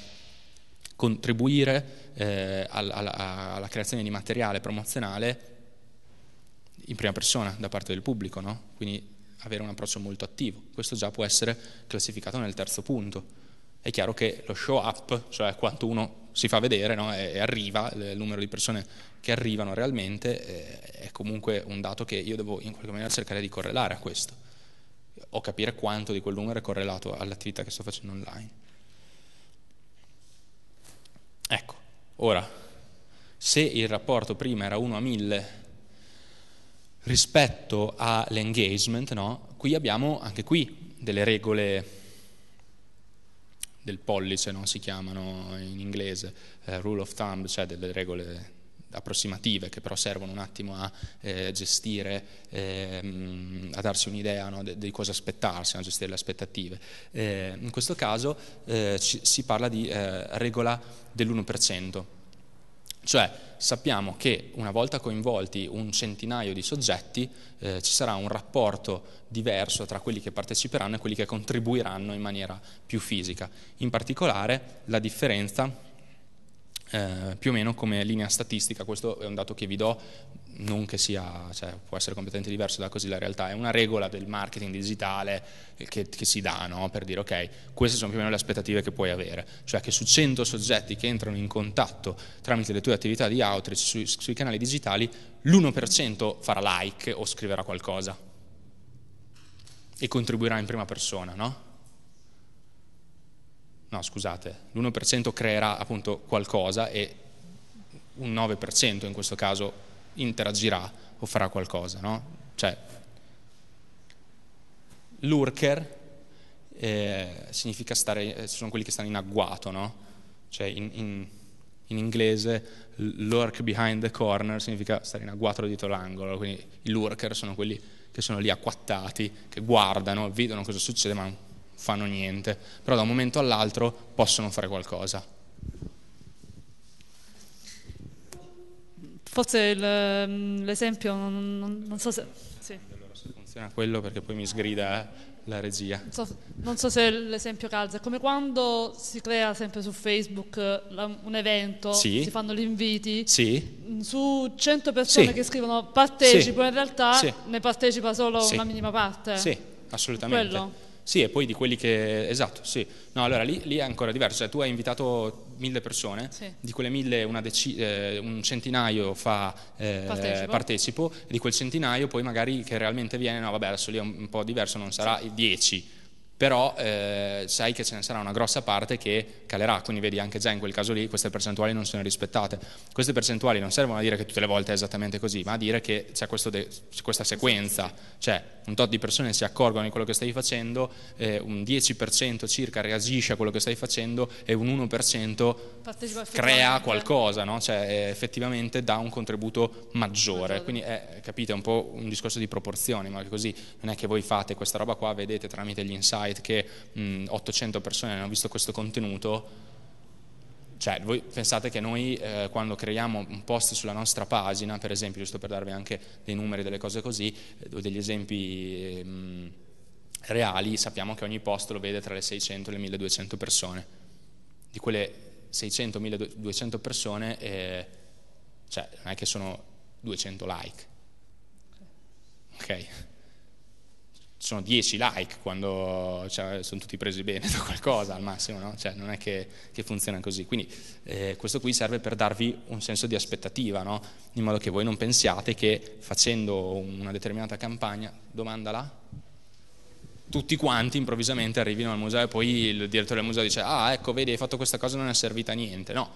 contribuire eh, alla, alla, alla creazione di materiale promozionale in prima persona da parte del pubblico, no? quindi avere un approccio molto attivo. Questo già può essere classificato nel terzo punto. È chiaro che lo show up, cioè quanto uno si fa vedere no? e arriva, il numero di persone che arrivano realmente, eh, è comunque un dato che io devo in qualche maniera cercare di correlare a questo o capire quanto di quel numero è correlato all'attività che sto facendo online. Ecco, ora, se il rapporto prima era 1 a 1000 Rispetto all'engagement, no? qui abbiamo anche qui delle regole del pollice, no? si chiamano in inglese, eh, rule of thumb, cioè delle regole approssimative che però servono un attimo a eh, gestire, eh, a darsi un'idea no, di cosa aspettarsi, a gestire le aspettative. Eh, in questo caso eh, ci, si parla di eh, regola dell'1%. Cioè sappiamo che una volta coinvolti un centinaio di soggetti eh, ci sarà un rapporto diverso tra quelli che parteciperanno e quelli che contribuiranno in maniera più fisica. In particolare la differenza eh, più o meno come linea statistica, questo è un dato che vi do, non che sia, cioè, può essere completamente diverso da così la realtà, è una regola del marketing digitale che, che si dà no? per dire ok, queste sono più o meno le aspettative che puoi avere, cioè che su 100 soggetti che entrano in contatto tramite le tue attività di outreach su, sui canali digitali, l'1% farà like o scriverà qualcosa e contribuirà in prima persona, no? no scusate, l'1% creerà appunto qualcosa e un 9% in questo caso interagirà o farà qualcosa, no? Cioè, lurker eh, significa stare, eh, sono quelli che stanno in agguato, no? Cioè, in, in, in inglese lurk behind the corner significa stare in agguato dietro l'angolo, quindi i lurker sono quelli che sono lì acquattati, che guardano, vedono cosa succede, ma fanno niente, però da un momento all'altro possono fare qualcosa. Forse mm, l'esempio, non, non, non, so se... Sì. Allora se funziona quello perché poi mi sgrida la regia. Non so, non so se l'esempio calza, è come quando si crea sempre su Facebook un evento, sì. si fanno gli inviti, sì. Mm, su 100 persone sì. che scrivono partecipo, in realtà ne partecipa solo una minima parte. Sì, assolutamente. Quello? Sì, e poi di quelli che... Esatto, sì. No, allora lì, lì è ancora diverso. Cioè, tu hai invitato mille persone, sì. di quelle mille deci- eh, un centinaio fa eh, partecipo. partecipo, di quel centinaio poi magari che realmente viene, no vabbè adesso lì è un, po' diverso, non sarà sì. 10 però eh, sai che ce ne sarà una grossa parte che calerà, quindi vedi anche già in quel caso lì queste percentuali non sono rispettate. Queste percentuali non servono a dire che tutte le volte è esattamente così, ma a dire che c'è de- questa sequenza, cioè un tot di persone si accorgono di quello che stai facendo, eh, un 10% circa reagisce a quello che stai facendo e un 1% crea qualcosa, no? cioè eh, effettivamente dà un contributo maggiore. Quindi è, eh, capite, è un po' un discorso di proporzioni, ma così non è che voi fate questa roba qua, vedete tramite gli insight site che mh, 800 persone hanno visto questo contenuto, cioè voi pensate che noi eh, quando creiamo un post sulla nostra pagina, per esempio, giusto per darvi anche dei numeri, delle cose così, eh, o degli esempi mh, reali, sappiamo che ogni post lo vede tra le 600 e le 1200 persone. Di quelle 600-1200 persone, eh, cioè non è che sono 200 like. Ok? sono 10 like quando cioè, sono tutti presi bene (laughs) da qualcosa al massimo, no? cioè, non è che, che, funziona così. Quindi eh, questo qui serve per darvi un senso di aspettativa, no? in modo che voi non pensiate che facendo una determinata campagna, domanda là, tutti quanti improvvisamente arrivino al museo e poi il direttore del museo dice ah ecco vedi hai fatto questa cosa non è servita a niente, no.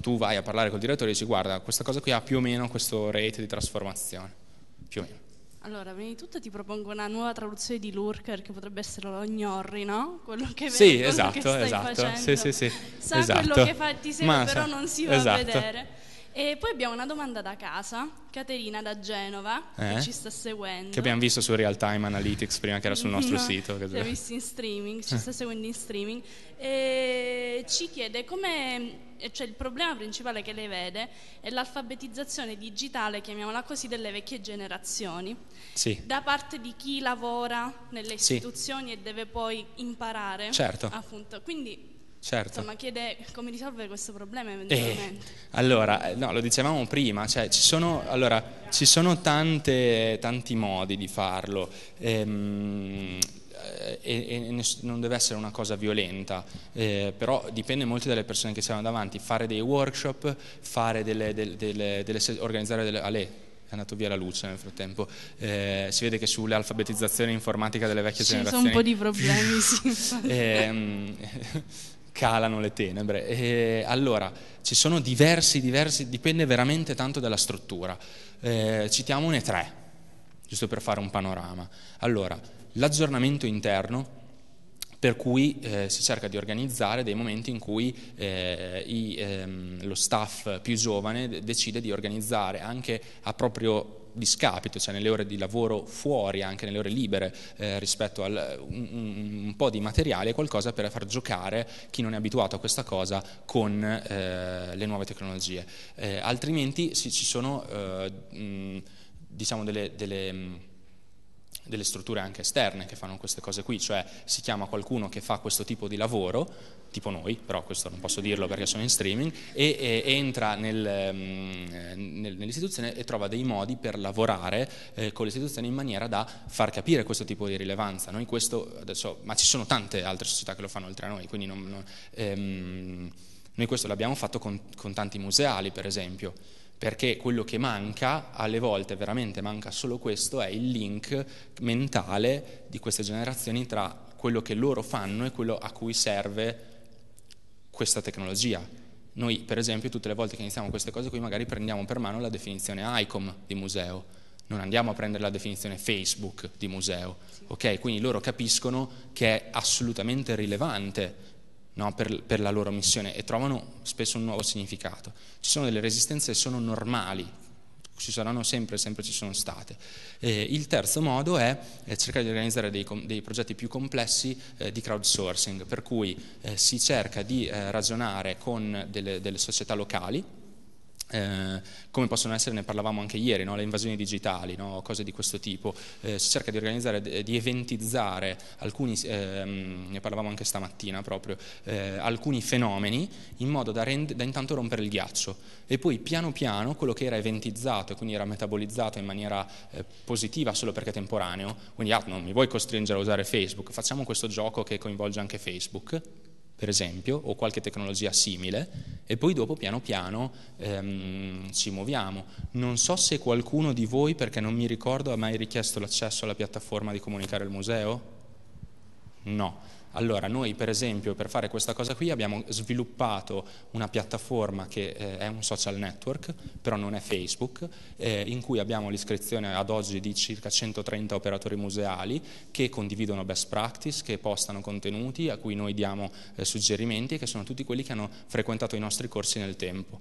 tu vai a parlare col direttore e dici guarda questa cosa qui ha più o meno questo rate di trasformazione, più o meno allora, prima di tutto ti propongo una nuova traduzione di Lurker che potrebbe essere lo gnorri, no? Quello che sì, vedi, esatto, che esatto. Sì, sì, sì. Sa esatto. quello che fa, ti serve, Ma, però non si va esatto. a vedere. E poi abbiamo una domanda da casa, Caterina da Genova, eh? che ci sta seguendo. Che abbiamo visto su Real Time Analytics prima che era sul nostro no, (laughs) sito. Che l'abbiamo visto in streaming, ci sta eh. seguendo in streaming. E ci chiede come... Cioè il problema principale che lei vede è l'alfabetizzazione digitale, chiamiamola così, delle vecchie generazioni. Sì. Da parte di chi lavora nelle istituzioni sì. e deve poi imparare. Certo. Appunto. Quindi Certo. Insomma, chiede come risolvere questo problema eh, eventualmente. Eh, allora, no, lo dicevamo prima, cioè, ci sono, allora, ci sono tante, tanti modi di farlo. Ehm, eh, e, e, non deve essere una cosa violenta, eh, però dipende molto dalle persone che siamo davanti, fare dei workshop, fare delle, delle, delle, delle organizzare delle... Ale, è andato via la luce nel frattempo. Eh, si vede che sull'alfabetizzazione informatica delle vecchie Ci generazioni. Ci sono un po' di problemi, sì. (laughs) eh, calano le tenebre. E allora, ci sono diversi, diversi, dipende veramente tanto dalla struttura. Eh, citiamone tre, giusto per fare un panorama. Allora, l'aggiornamento interno, per cui eh, si cerca di organizzare dei momenti in cui eh, i, ehm, lo staff più giovane decide di organizzare anche a proprio di cioè nelle ore di lavoro fuori, anche nelle ore libere eh, rispetto a un, un, un, po' di materiale, qualcosa per far giocare chi non è abituato a questa cosa con eh, le nuove tecnologie. Eh, altrimenti sì, ci sono eh, mh, diciamo delle, delle delle strutture anche esterne che fanno queste cose qui, cioè si chiama qualcuno che fa questo tipo di lavoro, tipo noi, però questo non posso dirlo perché sono in streaming, e, e entra nel, ehm, nel, nell'istituzione e trova dei modi per lavorare eh, con l'istituzione in maniera da far capire questo tipo di rilevanza. Noi questo adesso, ma ci sono tante altre società che lo fanno oltre a noi, quindi non, non, ehm, noi questo l'abbiamo fatto con, con tanti museali, per esempio perché quello che manca, alle volte veramente manca solo questo, è il link mentale di queste generazioni tra quello che loro fanno e quello a cui serve questa tecnologia. Noi, per esempio, tutte le volte che iniziamo queste cose qui, magari prendiamo per mano la definizione ICOM di museo, non andiamo a prendere la definizione Facebook di museo, ok? Quindi loro capiscono che è assolutamente rilevante no, per, per, la loro missione e trovano spesso un nuovo significato. Ci sono delle resistenze che sono normali, ci saranno sempre, sempre ci sono state. Eh, il terzo modo è, eh, cercare di organizzare dei, dei progetti più complessi eh, di crowdsourcing, per cui eh, si cerca di eh, ragionare con delle, delle società locali, eh, come possono essere, ne parlavamo anche ieri, no? le invasioni digitali, no? cose di questo tipo. Eh, si cerca di organizzare, di eventizzare alcuni, ehm, ne parlavamo anche stamattina proprio, eh, alcuni fenomeni in modo da, rend- da, intanto rompere il ghiaccio e poi piano piano quello che era eventizzato e quindi era metabolizzato in maniera eh, positiva solo perché temporaneo, quindi ah, non mi vuoi costringere a usare Facebook, facciamo questo gioco che coinvolge anche Facebook per esempio, o qualche tecnologia simile, e poi dopo piano piano ehm, ci muoviamo. Non so se qualcuno di voi, perché non mi ricordo, ha mai richiesto l'accesso alla piattaforma di comunicare il museo? No. Allora, noi per esempio per fare questa cosa qui abbiamo sviluppato una piattaforma che eh, è un social network, però non è Facebook, eh, in cui abbiamo l'iscrizione ad oggi di circa 130 operatori museali che condividono best practice, che postano contenuti, a cui noi diamo eh, suggerimenti e che sono tutti quelli che hanno frequentato i nostri corsi nel tempo.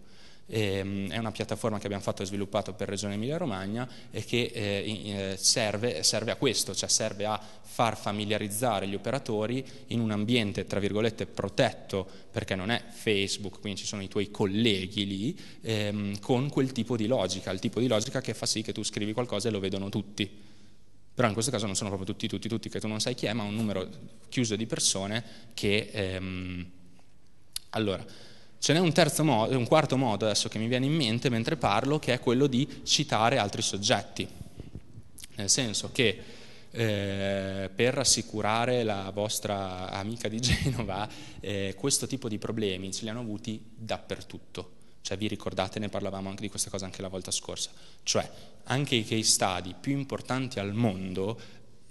Ehm, è una piattaforma che abbiamo fatto e sviluppato per Regione Emilia-Romagna e che eh, eh, serve, serve, a questo, cioè serve a far familiarizzare gli operatori in un ambiente tra virgolette protetto, perché non è Facebook, quindi ci sono i tuoi colleghi lì, ehm, con quel tipo di logica, il tipo di logica che fa sì che tu scrivi qualcosa e lo vedono tutti però in questo caso non sono proprio tutti, tutti, tutti che tu non sai chi è, ma un numero chiuso di persone che... Ehm, allora, Ce n'è un, modo, un quarto modo adesso che mi viene in mente mentre parlo, che è quello di citare altri soggetti. Nel senso che eh, per rassicurare la vostra amica di (laughs) Genova, eh, questo tipo di problemi ce li hanno avuti dappertutto. Cioè, vi ricordate, ne parlavamo anche di questa cosa anche la volta scorsa. Cioè, anche i case study più importanti al mondo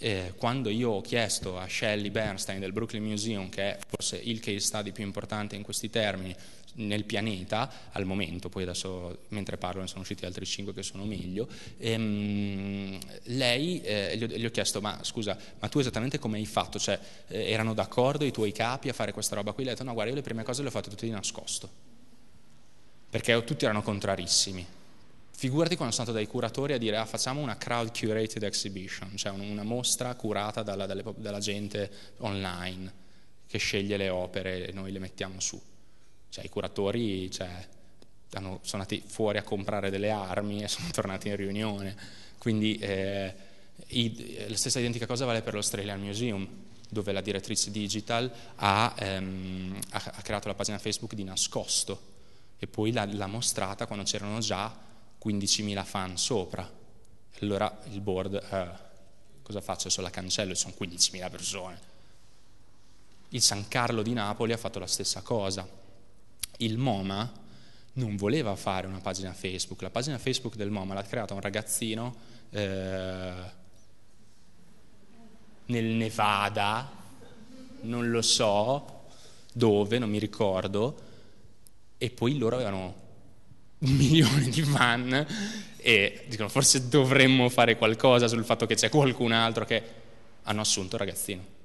eh, quando io ho chiesto a Shelley Bernstein del Brooklyn Museum, che è forse il case study più importante in questi termini, nel pianeta al momento, poi adesso mentre parlo ne sono usciti altri 5 che sono meglio, ehm, lei eh, gli, ho, gli, ho, chiesto ma scusa, ma tu esattamente come hai fatto? Cioè eh, erano d'accordo i tuoi capi a fare questa roba qui? Lei ha detto no guarda io le prime cose le ho fatte tutte di nascosto, perché tutti erano contrarissimi. Figurati quando sono andato dai curatori a dire ah, facciamo una crowd curated exhibition, cioè una mostra curata dalla, dalle, dalla gente online che sceglie le opere e noi le mettiamo su. Cioè, I curatori cioè, hanno, sono andati fuori a comprare delle armi e (laughs) sono tornati in riunione. Quindi eh, i, la stessa identica cosa vale per l'Australian Museum, dove la direttrice digital ha, ehm, ha, ha creato la pagina Facebook di nascosto e poi l'ha, l'ha mostrata quando c'erano già 15.000 fan sopra. Allora il board, eh, cosa faccio? Se la cancello, sono 15.000 persone. Il San Carlo di Napoli ha fatto la stessa cosa il MoMA non voleva fare una pagina Facebook, la pagina Facebook del MoMA l'ha creata un ragazzino eh, nel Nevada, non lo so dove, non mi ricordo, e poi loro avevano un (laughs) milione di fan e dicono forse dovremmo fare qualcosa sul fatto che c'è qualcun altro che hanno assunto il ragazzino.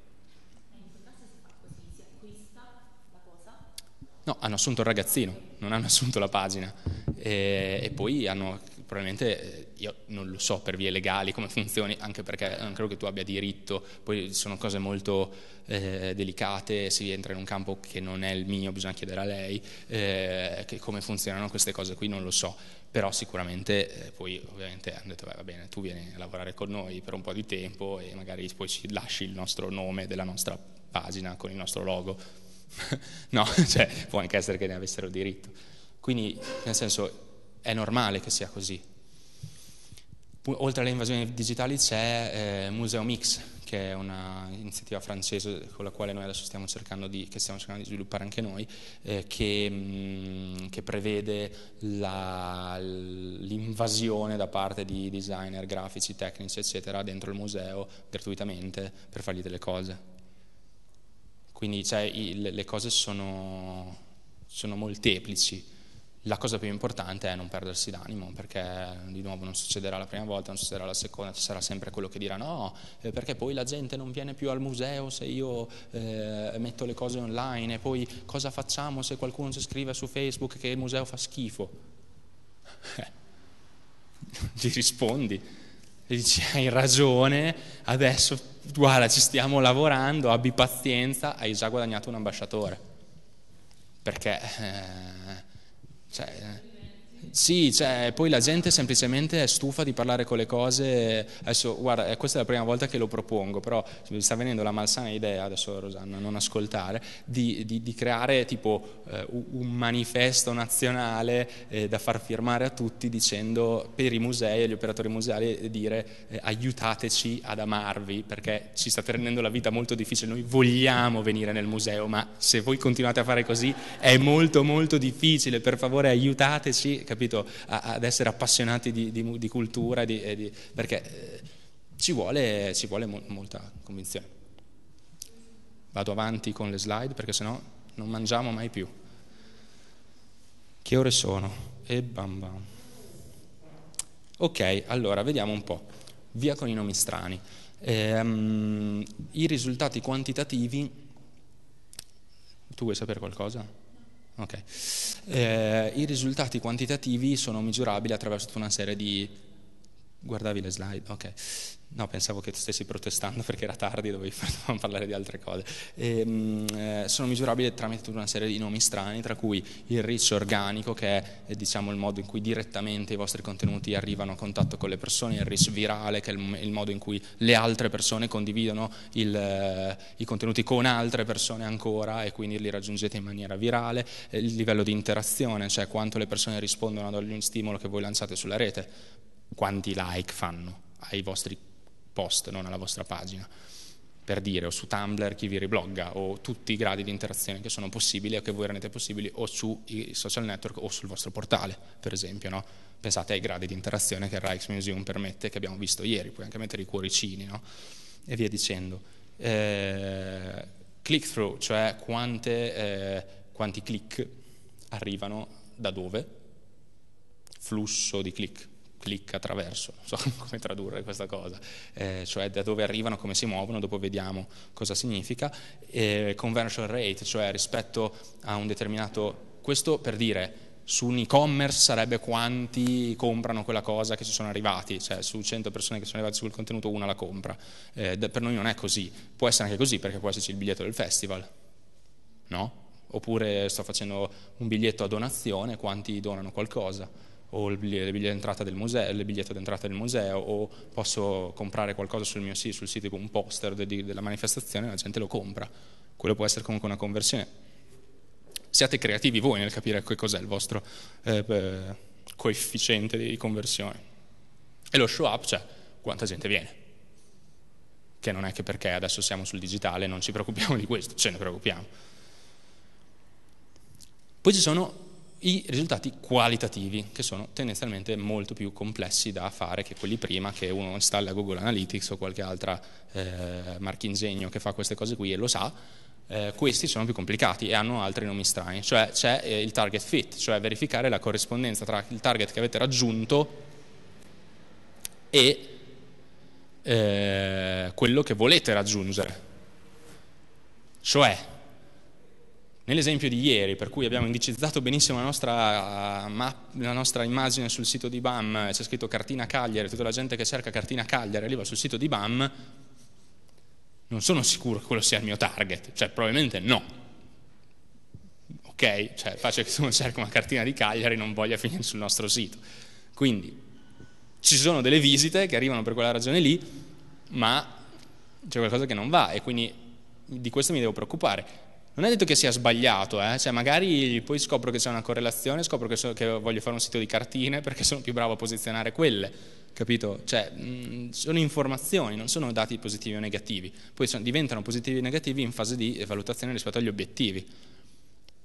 No, hanno assunto il ragazzino, non hanno assunto la pagina. E, e poi hanno, probabilmente, eh, io non lo so per vie legali come funzioni, anche perché non credo che tu abbia diritto, poi sono cose molto eh, delicate, si entra in un campo che non è il mio, bisogna chiedere a lei eh, come funzionano queste cose qui, non lo so. Però sicuramente eh, poi ovviamente hanno detto, va bene, tu vieni a lavorare con noi per un po' di tempo e magari poi ci lasci il nostro nome della nostra pagina con il nostro logo, (laughs) no, (laughs) cioè può anche essere che ne avessero diritto. Quindi, nel senso, è normale che sia così. Oltre alle invasioni digitali c'è eh, Museum X, che è un'iniziativa francese con la quale noi adesso stiamo cercando di, stiamo cercando di sviluppare anche noi, eh, che, mh, mm, che, prevede la, l'invasione da parte di designer, grafici, tecnici, eccetera, dentro il museo gratuitamente per fargli delle cose. Quindi cioè, i, le cose sono, sono molteplici. La cosa più importante è non perdersi d'animo, perché di nuovo non succederà la prima volta, non succederà la seconda, ci sarà sempre quello che dirà no, eh, perché poi la gente non viene più al museo se io eh, metto le cose online e poi cosa facciamo se qualcuno ci scrive su Facebook che il museo fa schifo? ti (laughs) rispondi e dici (laughs) hai ragione, adesso guarda ci stiamo lavorando, abbi pazienza, hai già guadagnato un ambasciatore. Perché... Eh, cioè, eh, sì, cioè, poi la gente semplicemente è stufa di parlare con le cose. Adesso, guarda, eh, questa è la prima volta che lo propongo, però mi sta venendo la malsana idea, adesso Rosanna, non ascoltare, di, di, di creare tipo eh, un manifesto nazionale eh, da far firmare a tutti dicendo per i musei e gli operatori museali dire eh, aiutateci ad amarvi perché ci state rendendo la vita molto difficile. Noi vogliamo venire nel museo, ma se voi continuate a fare così è molto molto difficile. Per favore aiutateci, capite? capito, a, ad essere appassionati di, di, di cultura, di, perché eh, ci vuole, ci vuole mo, molta convinzione. Vado avanti con le slide perché sennò non mangiamo mai più. Che ore sono? E bam bam. Ok, allora vediamo un po'. Via con i nomi strani. Ehm, I risultati quantitativi. Tu vuoi sapere qualcosa? Okay. Eh, I risultati quantitativi sono misurabili attraverso tutta una serie di Guardavi le slide, ok. No, pensavo che tu stessi protestando (laughs) perché era tardi, dovevi parlare di altre cose. E, ehm, mh, eh, sono misurabili tramite una serie di nomi strani, tra cui il reach organico, che è eh, diciamo, il modo in cui direttamente i vostri contenuti arrivano a contatto con le persone, il reach virale, che è il, il modo in cui le altre persone condividono il, eh, i contenuti con altre persone ancora e quindi li raggiungete in maniera virale, eh, il livello di interazione, cioè quanto le persone rispondono ad ogni stimolo che voi lanciate sulla rete quanti like fanno ai vostri post, non alla vostra pagina, per dire, o su Tumblr chi vi riblogga, o tutti i gradi di interazione che sono possibili o che voi rendete possibili, o sui social network o sul vostro portale, per esempio. No? Pensate ai gradi di interazione che il Museum permette, che abbiamo visto ieri, puoi anche mettere i cuoricini, no? e via dicendo. Eh, click through, cioè quante, eh, quanti click arrivano da dove, flusso di click clic attraverso, non so (laughs) come tradurre questa cosa, eh, cioè da dove arrivano, come si muovono, dopo vediamo cosa significa, eh, conversion rate, cioè rispetto a un determinato, questo per dire su un e-commerce sarebbe quanti comprano quella cosa che ci sono arrivati, cioè su 100 persone che sono arrivate sul contenuto una la compra, eh, per noi non è così, può essere anche così perché può esserci il biglietto del festival, no? Oppure sto facendo un biglietto a donazione, quanti donano qualcosa? o le biglietto, del museo, il biglietto d'entrata del museo o posso comprare qualcosa sul mio sito, sul sito tipo un poster de, della manifestazione la gente lo compra. Quello può essere comunque una conversione. Siate creativi voi nel capire che cos'è il vostro eh, coefficiente di conversione. E lo show up, cioè quanta gente viene. Che non è che perché adesso siamo sul digitale non ci preoccupiamo di questo, ce ne preoccupiamo. Poi ci sono i risultati qualitativi, che sono tendenzialmente molto più complessi da fare che quelli prima, che uno installa Google Analytics o qualche altra eh, marchingegno che fa queste cose qui e lo sa, eh, questi sono più complicati e hanno altri nomi strani, cioè c'è eh, il target fit, cioè verificare la corrispondenza tra il target che avete raggiunto e eh, quello che volete raggiungere. Cioè, Nell'esempio di ieri, per cui abbiamo indicizzato benissimo la nostra, uh, map, la nostra immagine sul sito di BAM, c'è scritto cartina Cagliari, tutta la gente che cerca cartina Cagliari arriva sul sito di BAM, non sono sicuro che quello sia il mio target, cioè probabilmente no. Ok? Cioè, faccio che se uno cerca una cartina di Cagliari non voglia finire sul nostro sito. Quindi ci sono delle visite che arrivano per quella ragione lì, ma c'è qualcosa che non va e quindi di questo mi devo preoccupare. Non è detto che sia sbagliato, eh? cioè, magari poi scopro che c'è una correlazione, scopro che, so, che, voglio fare un sito di cartine (laughs) perché sono più bravo a posizionare quelle, capito? Cioè, mh, sono informazioni, non sono dati positivi o negativi, poi sono, diventano positivi o negativi in fase di valutazione rispetto agli obiettivi.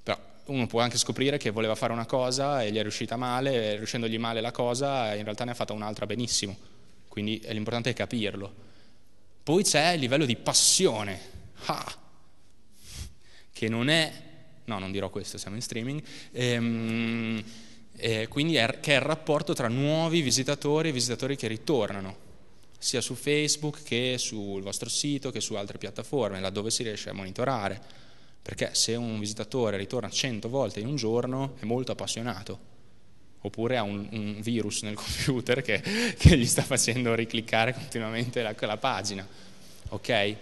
Però uno può anche scoprire che voleva fare una cosa e gli è riuscita male, e riuscendogli male la cosa, in realtà ne ha fatta un'altra benissimo, quindi l'importante è capirlo. Poi c'è il livello di passione. Ah! che non è, no non dirò questo, siamo in streaming, ehm, eh, quindi è, che è il rapporto tra nuovi visitatori e visitatori che ritornano, sia su Facebook che sul vostro sito che su altre piattaforme, laddove si riesce a monitorare, perché se un visitatore ritorna 100 volte in un giorno è molto appassionato oppure ha un, un, virus nel (laughs) computer che, che, gli sta facendo ricliccare continuamente la, la pagina. Ok?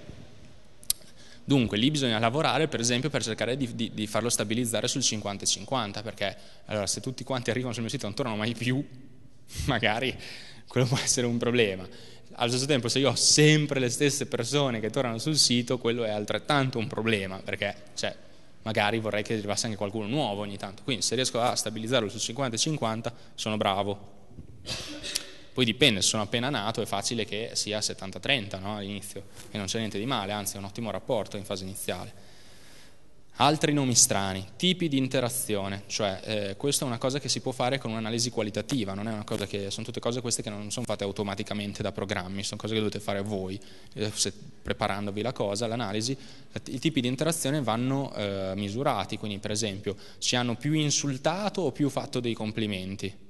Dunque lì bisogna lavorare per esempio per cercare di, di, di farlo stabilizzare sul 50-50, perché allora, se tutti quanti arrivano sul mio sito e non tornano mai più, (laughs) magari quello può essere un problema. Allo stesso tempo se io ho sempre le stesse persone che tornano sul sito, quello è altrettanto un problema, perché cioè, magari vorrei che arrivasse anche qualcuno nuovo ogni tanto. Quindi se riesco a stabilizzarlo sul 50-50 sono bravo. Poi dipende, sono appena nato è facile che sia 70-30 no, all'inizio, e non c'è niente di male, anzi è un ottimo rapporto in fase iniziale. Altri nomi strani, tipi di interazione, cioè eh, questa è una cosa che si può fare con un'analisi qualitativa, che, sono tutte cose queste che non sono fatte automaticamente da programmi, sono cose che dovete fare voi, eh, se, preparandovi la cosa, l'analisi, eh, i tipi di interazione vanno eh, misurati, quindi per esempio ci hanno più insultato o più fatto dei complimenti,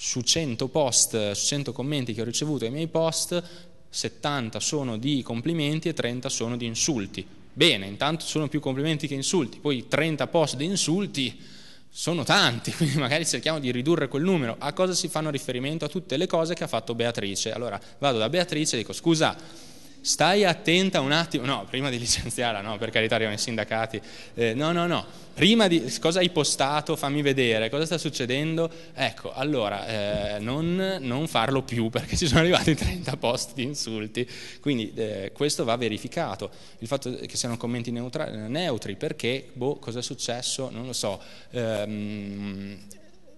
su 100 post, su 100 commenti che ho ricevuto ai miei post, 70 sono di complimenti e 30 sono di insulti. Bene, intanto sono più complimenti che insulti, poi 30 post di insulti sono tanti, (laughs) quindi magari cerchiamo di ridurre quel numero. A cosa si fanno riferimento? A tutte le cose che ha fatto Beatrice. Allora vado da Beatrice e dico scusa, stai attenta un attimo, no, prima di licenziarla, no, per carità arrivano i sindacati, eh, no, no, no, prima di cosa hai postato, fammi vedere, cosa sta succedendo, ecco, allora eh, non, non, farlo più perché ci sono arrivati 30 post di insulti, quindi eh, questo va verificato, il fatto che siano commenti neutra, neutri, perché, boh, cosa è successo, non lo so, ehm,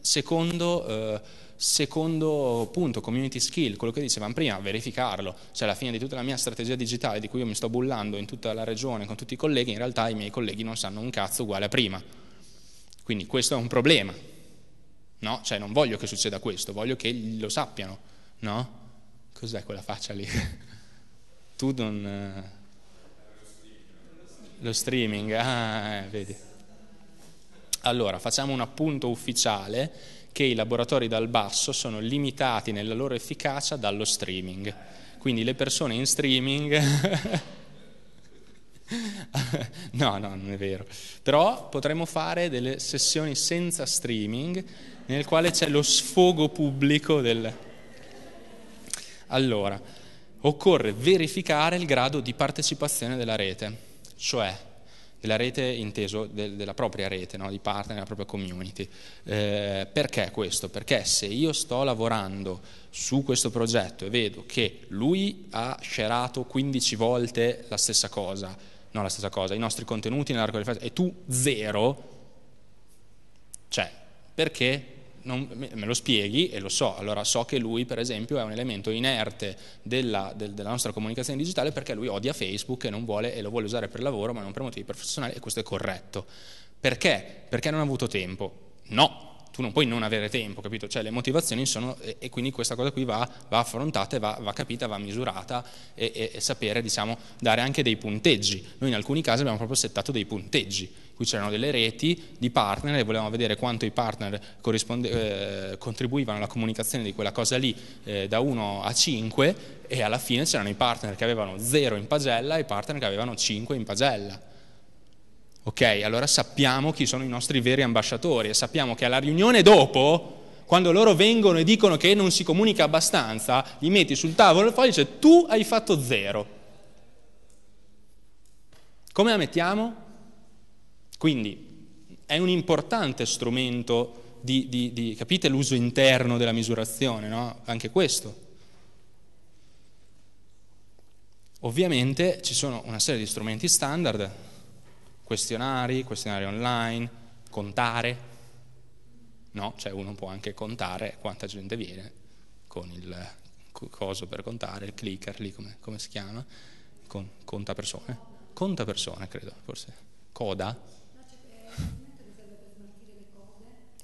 secondo eh, Secondo punto, community skill, quello che dicevamo prima, verificarlo, cioè alla fine di tutta la mia strategia digitale di cui io mi sto bullando in tutta la regione con tutti i colleghi, in realtà i miei colleghi non sanno un cazzo uguale a prima. Quindi questo è un problema, no? Cioè non voglio che succeda questo, voglio che lo sappiano, no? Cos'è quella faccia lì? (laughs) tu non... Eh, lo streaming, ah, eh, vedi. Allora, facciamo un appunto ufficiale che i laboratori dal basso sono limitati nella loro efficacia dallo streaming. Quindi le persone in streaming... (laughs) no, no, non è vero. Però potremmo fare delle sessioni senza streaming nel quale c'è lo sfogo pubblico del... Allora, occorre verificare il grado di partecipazione della rete, cioè della rete inteso de, della propria rete, no? di partner, della propria community. Eh, perché questo? Perché se io sto lavorando su questo progetto e vedo che lui ha sharato 15 volte la stessa cosa, no la stessa cosa, i nostri contenuti nell'arco del festival, e tu zero, cioè perché non, me lo spieghi e lo so, allora so che lui per esempio è un elemento inerte della, del, della, nostra comunicazione digitale perché lui odia Facebook e, non vuole, e lo vuole usare per lavoro ma non per motivi professionali e questo è corretto. Perché? Perché non ha avuto tempo. No, tu non puoi non avere tempo, capito? Cioè le motivazioni sono, e, e quindi questa cosa qui va, va affrontata, va, va, capita, va misurata e, e, e sapere, diciamo, dare anche dei punteggi. Noi in alcuni casi abbiamo proprio settato dei punteggi cui c'erano delle reti di partner e volevamo vedere quanto i partner eh, contribuivano alla comunicazione di quella cosa lì eh, da 1 a 5 e alla fine c'erano i partner che avevano 0 in pagella e i partner che avevano 5 in pagella. Ok, allora sappiamo chi sono i nostri veri ambasciatori e sappiamo che alla riunione dopo quando loro vengono e dicono che non si comunica abbastanza, li metti sul tavolo e poi dice tu hai fatto zero. Come la mettiamo? Quindi è un importante strumento di, di, di, capite l'uso interno della misurazione, no? Anche questo. Ovviamente ci sono una serie di strumenti standard, questionari, questionari online, contare, no? Cioè uno può anche contare quanta gente viene con il coso per contare, il clicker lì come, come si chiama, con, conta persone, conta persone credo forse, coda,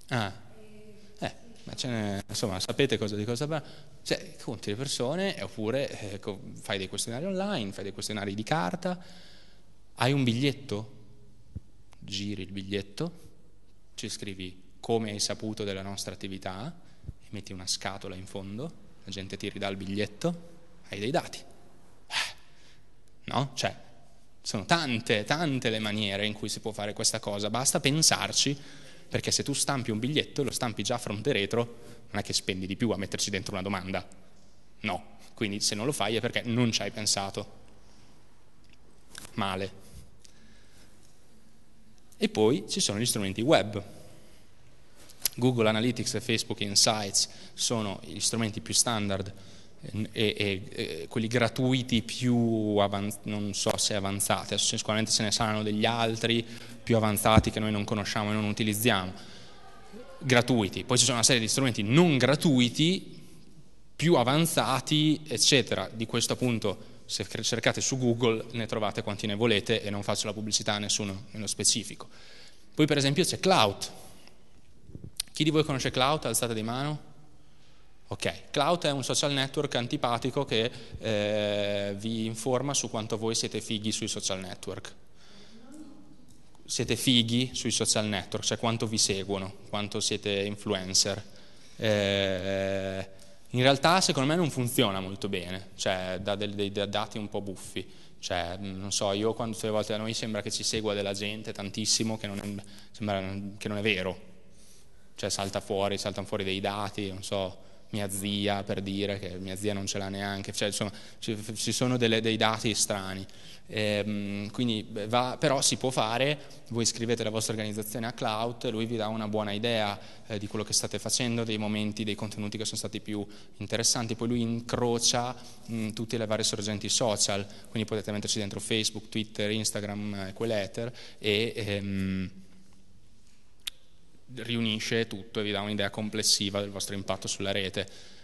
Ah, eh, ma ce ne, insomma, sapete cosa, di cosa va? Cioè, conti le persone oppure eh, fai dei questionari online, fai dei questionari di carta, hai un biglietto, giri il biglietto, ci scrivi come hai saputo della nostra attività, e metti una scatola in fondo, la gente ti ridà il biglietto, hai dei dati. Eh, no? Cioè, sono tante, tante le maniere in cui si può fare questa cosa, basta pensarci, perché se tu stampi un biglietto e lo stampi già a fronte retro, non è che spendi di più a metterci dentro una domanda. No, quindi se non lo fai è perché non ci hai pensato. Male. E poi ci sono gli strumenti web. Google Analytics e Facebook Insights sono gli strumenti più standard e, e, e quelli gratuiti più avanz- non so se avanzati, sicuramente ce ne saranno degli altri più avanzati che noi non conosciamo e non utilizziamo, gratuiti. Poi ci sono una serie di strumenti non gratuiti, più avanzati, eccetera. Di questo appunto se cercate su Google ne trovate quanti ne volete e non faccio la pubblicità a nessuno nello specifico. Poi per esempio c'è Cloud. Chi di voi conosce Cloud? Alzate di mano. Ok, Cloud è un social network antipatico che eh, vi informa su quanto voi siete fighi sui social network. Siete fighi sui social network, cioè quanto vi seguono, quanto siete influencer. Eh, in realtà secondo me non funziona molto bene, cioè dà dei, dei dati un po' buffi. Cioè, non so, io quando tutte le volte a noi sembra che ci segua della gente tantissimo, che non è, sembra che non è vero. Cioè salta fuori, saltano fuori dei dati, non so mia zia per dire che mia zia non ce l'ha neanche, cioè, insomma ci, ci sono delle, dei dati strani. E, ehm, quindi va, però si può fare, voi scrivete la vostra organizzazione a Cloud, lui vi dà una buona idea eh, di quello che state facendo, dei momenti, dei contenuti che sono stati più interessanti, poi lui incrocia mh, mm, tutte le varie sorgenti social, quindi potete metterci dentro Facebook, Twitter, Instagram, eh, quell'ether e... Ehm, riunisce tutto e vi dà un'idea complessiva del vostro impatto sulla rete.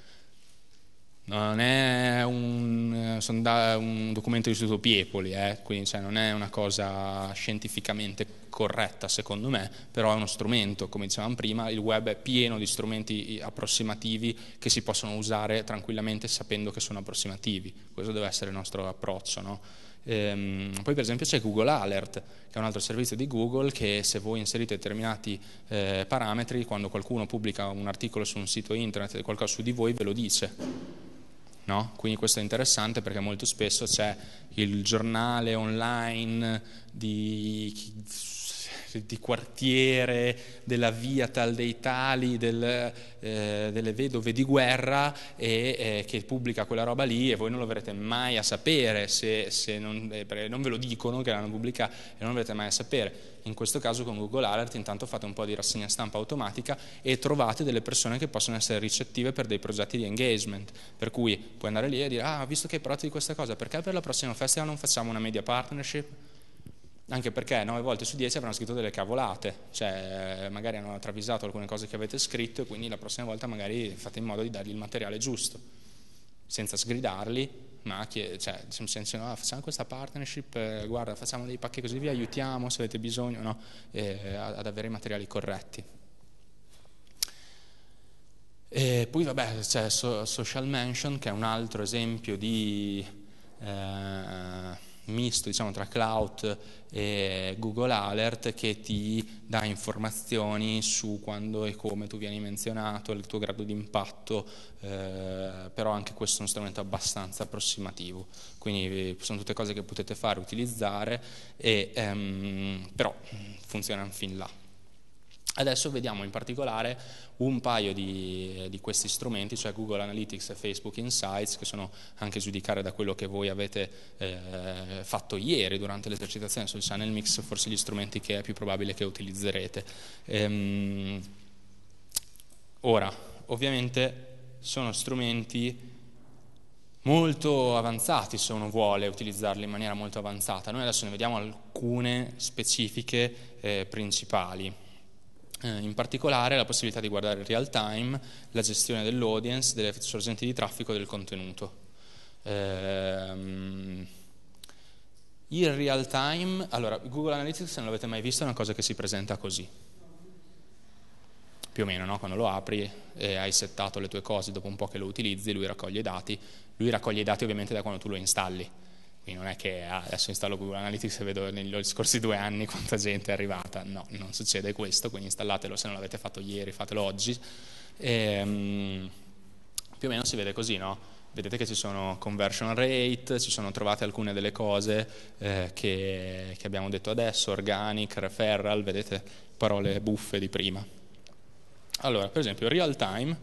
Non è un, un documento di Istituto Piepoli, eh? quindi cioè, non è una cosa scientificamente corretta secondo me, però è uno strumento, come dicevamo prima, il web è pieno di strumenti approssimativi che si possono usare tranquillamente sapendo che sono approssimativi, questo deve essere il nostro approccio. No? Ehm, poi per esempio c'è Google Alert, che è un altro servizio di Google che se voi inserite determinati eh, parametri, quando qualcuno pubblica un articolo su un sito internet, qualcosa su di voi ve lo dice. No? Quindi questo è interessante perché molto spesso c'è il giornale online di di quartiere, della via tal dei tali, del, eh, delle vedove di guerra e, eh, che pubblica quella roba lì e voi non lo verrete mai a sapere se, se non, eh, non, ve lo dicono che l'hanno pubblicata e non lo verrete mai a sapere. In questo caso con Google Alert intanto fate un po' di rassegna stampa automatica e trovate delle persone che possono essere ricettive per dei progetti di engagement, per cui puoi andare lì e dire ah visto che hai parlato di questa cosa, perché per la prossima festival non facciamo una media partnership? anche perché 9 volte su 10 avranno scritto delle cavolate, cioè eh, magari hanno travisato alcune cose che avete scritto e quindi la prossima volta magari fate in modo di dargli il materiale giusto, senza sgridarli, ma che, cioè, nel senso, no, ah, facciamo questa partnership, eh, guarda, facciamo dei pacchetti così vi aiutiamo se avete bisogno no, eh, ad avere i materiali corretti. E poi vabbè c'è Social Mention che è un altro esempio di... Eh, misto diciamo, tra Cloud e Google Alert che ti dà informazioni su quando e come tu vieni menzionato, il tuo grado di impatto, eh, però anche questo è uno strumento abbastanza approssimativo, quindi eh, sono tutte cose che potete fare, utilizzare, e, ehm, però funzionano fin là. Adesso vediamo in particolare un paio di, di, questi strumenti, cioè Google Analytics e Facebook Insights, che sono anche giudicare da quello che voi avete eh, fatto ieri durante l'esercitazione sul Channel Mix, forse gli strumenti che è più probabile che utilizzerete. Ehm, ora, ovviamente sono strumenti molto avanzati se uno vuole utilizzarli in maniera molto avanzata. Noi adesso ne vediamo alcune specifiche eh, principali eh, in particolare la possibilità di guardare in real time la gestione dell'audience, delle sorgenti di traffico e del contenuto. Ehm, in real time, allora Google Analytics se non l'avete mai visto è una cosa che si presenta così, più o meno, no? quando lo apri e hai settato le tue cose, dopo un po' che lo utilizzi, lui raccoglie i dati, lui raccoglie i dati ovviamente da quando tu lo installi, quindi non è che ah, adesso installo Google Analytics e vedo negli scorsi due anni quanta gente è arrivata. No, non succede questo, quindi installatelo se non l'avete fatto ieri, fatelo oggi. E, um, più o meno si vede così, no? Vedete che ci sono conversion rate, ci sono trovate alcune delle cose eh, che, che abbiamo detto adesso, organic, referral, vedete parole buffe di prima. Allora, per esempio, real time,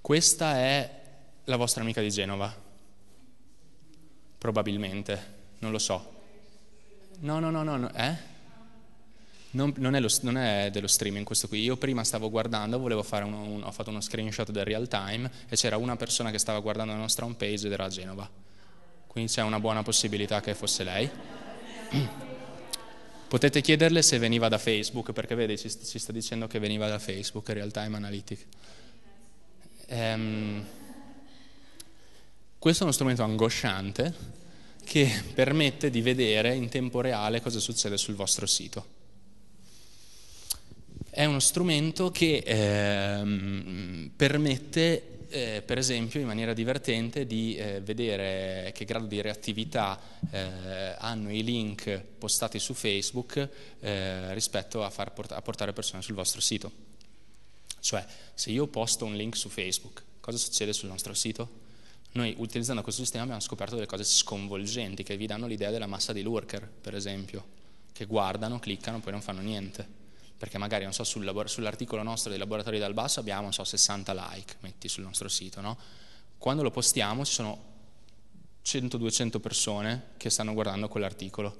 questa è la vostra amica di Genova, Probabilmente, non lo so. No, no, no, no, no. eh? Non, non, è lo, non, è dello streaming questo qui. Io prima stavo guardando, uno, un, ho fatto uno screenshot del real time e c'era una persona che stava guardando la nostra home page ed era a Genova. Quindi c'è una buona possibilità che fosse lei. (clears throat) Potete chiederle se veniva da Facebook, perché vedi, ci, ci sta dicendo che veniva da Facebook, Real Time analytics. Ehm. Um, questo è uno strumento angosciante che permette di vedere in tempo reale cosa succede sul vostro sito. È uno strumento che eh, permette eh, per esempio in maniera divertente di eh, vedere che grado di reattività eh, hanno i link postati su Facebook eh, rispetto a, port- a, portare persone sul vostro sito. Cioè, se io posto un link su Facebook, cosa succede sul nostro sito? Noi utilizzando questo sistema abbiamo scoperto delle cose sconvolgenti che vi danno l'idea della massa di lurker, per esempio, che guardano, cliccano, poi non fanno niente. Perché magari, non so, sul labor- sull'articolo nostro dei laboratori dal basso abbiamo, non so, 60 like, metti sul nostro sito, no? Quando lo postiamo ci sono 100-200 persone che stanno guardando quell'articolo.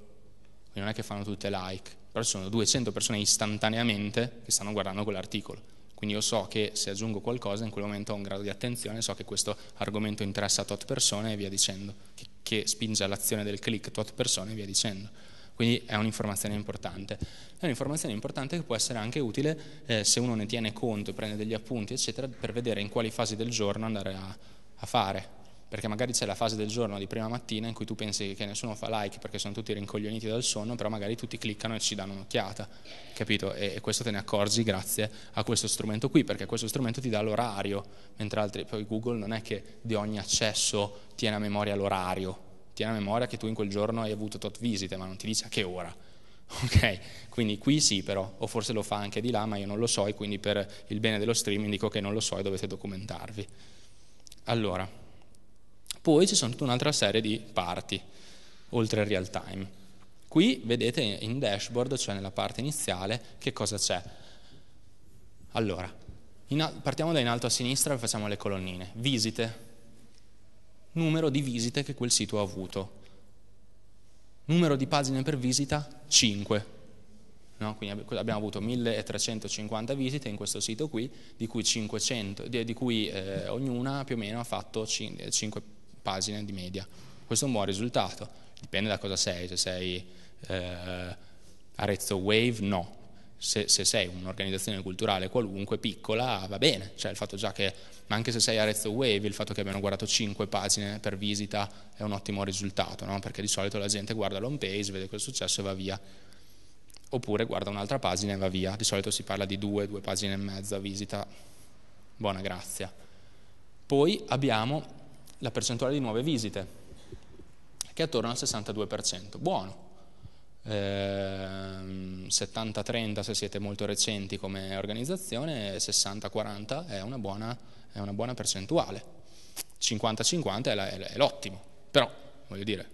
Quindi non è che fanno tutte like, però ci sono 200 persone istantaneamente che stanno guardando quell'articolo. Quindi io so che se aggiungo qualcosa in quel momento ho un grado di attenzione, so che questo argomento interessa a tot persone e via dicendo, che, che spinge all'azione del click tot persone e via dicendo. Quindi è un'informazione importante. È un'informazione importante che può essere anche utile eh, se uno ne tiene conto, prende degli appunti, eccetera, per vedere in quali fasi del giorno andare a, a fare perché magari c'è la fase del giorno di prima mattina in cui tu pensi che nessuno fa like perché sono tutti rincoglioniti dal sonno, però magari tutti cliccano e ci danno un'occhiata, capito? E, e questo te ne accorgi grazie a questo strumento qui, perché questo strumento ti dà l'orario, mentre altri, poi Google non è che di ogni accesso tiene a memoria l'orario, tiene a memoria che tu in quel giorno hai avuto tot visite, ma non ti dice a che ora. (laughs) Ok, quindi qui sì però, o forse lo fa anche di là, ma io non lo so e quindi per il bene dello streaming dico che non lo so e dovete documentarvi. Allora, poi ci sono tutta un'altra serie di parti, oltre al real time. Qui vedete in dashboard, cioè nella parte iniziale, che cosa c'è. Allora, in, partiamo da in alto a sinistra e facciamo le colonnine. Visite, numero di visite che quel sito ha avuto. Numero di pagine per visita 5. No? Quindi abbiamo avuto 1350 visite in questo sito qui, di cui, 500, di cui eh, ognuna più o meno ha fatto 5, 5 pagine di media. Questo è un buon risultato, dipende da cosa sei, se sei eh, Arezzo Wave no, se, se, sei un'organizzazione culturale qualunque piccola va bene, cioè il fatto già che anche se sei Arezzo Wave il fatto che abbiano guardato 5 pagine per visita è un ottimo risultato, no? perché di solito la gente guarda l'home page, vede cosa è successo e va via, oppure guarda un'altra pagina e va via, di solito si parla di 2, 2 pagine e mezza visita, buona grazia. Poi abbiamo la percentuale di nuove visite, che è attorno al 62%. Buono. Ehm, 70-30 se siete molto recenti come organizzazione, 60-40 è, è, una buona percentuale. 50-50 è, l'ottimo, però voglio dire,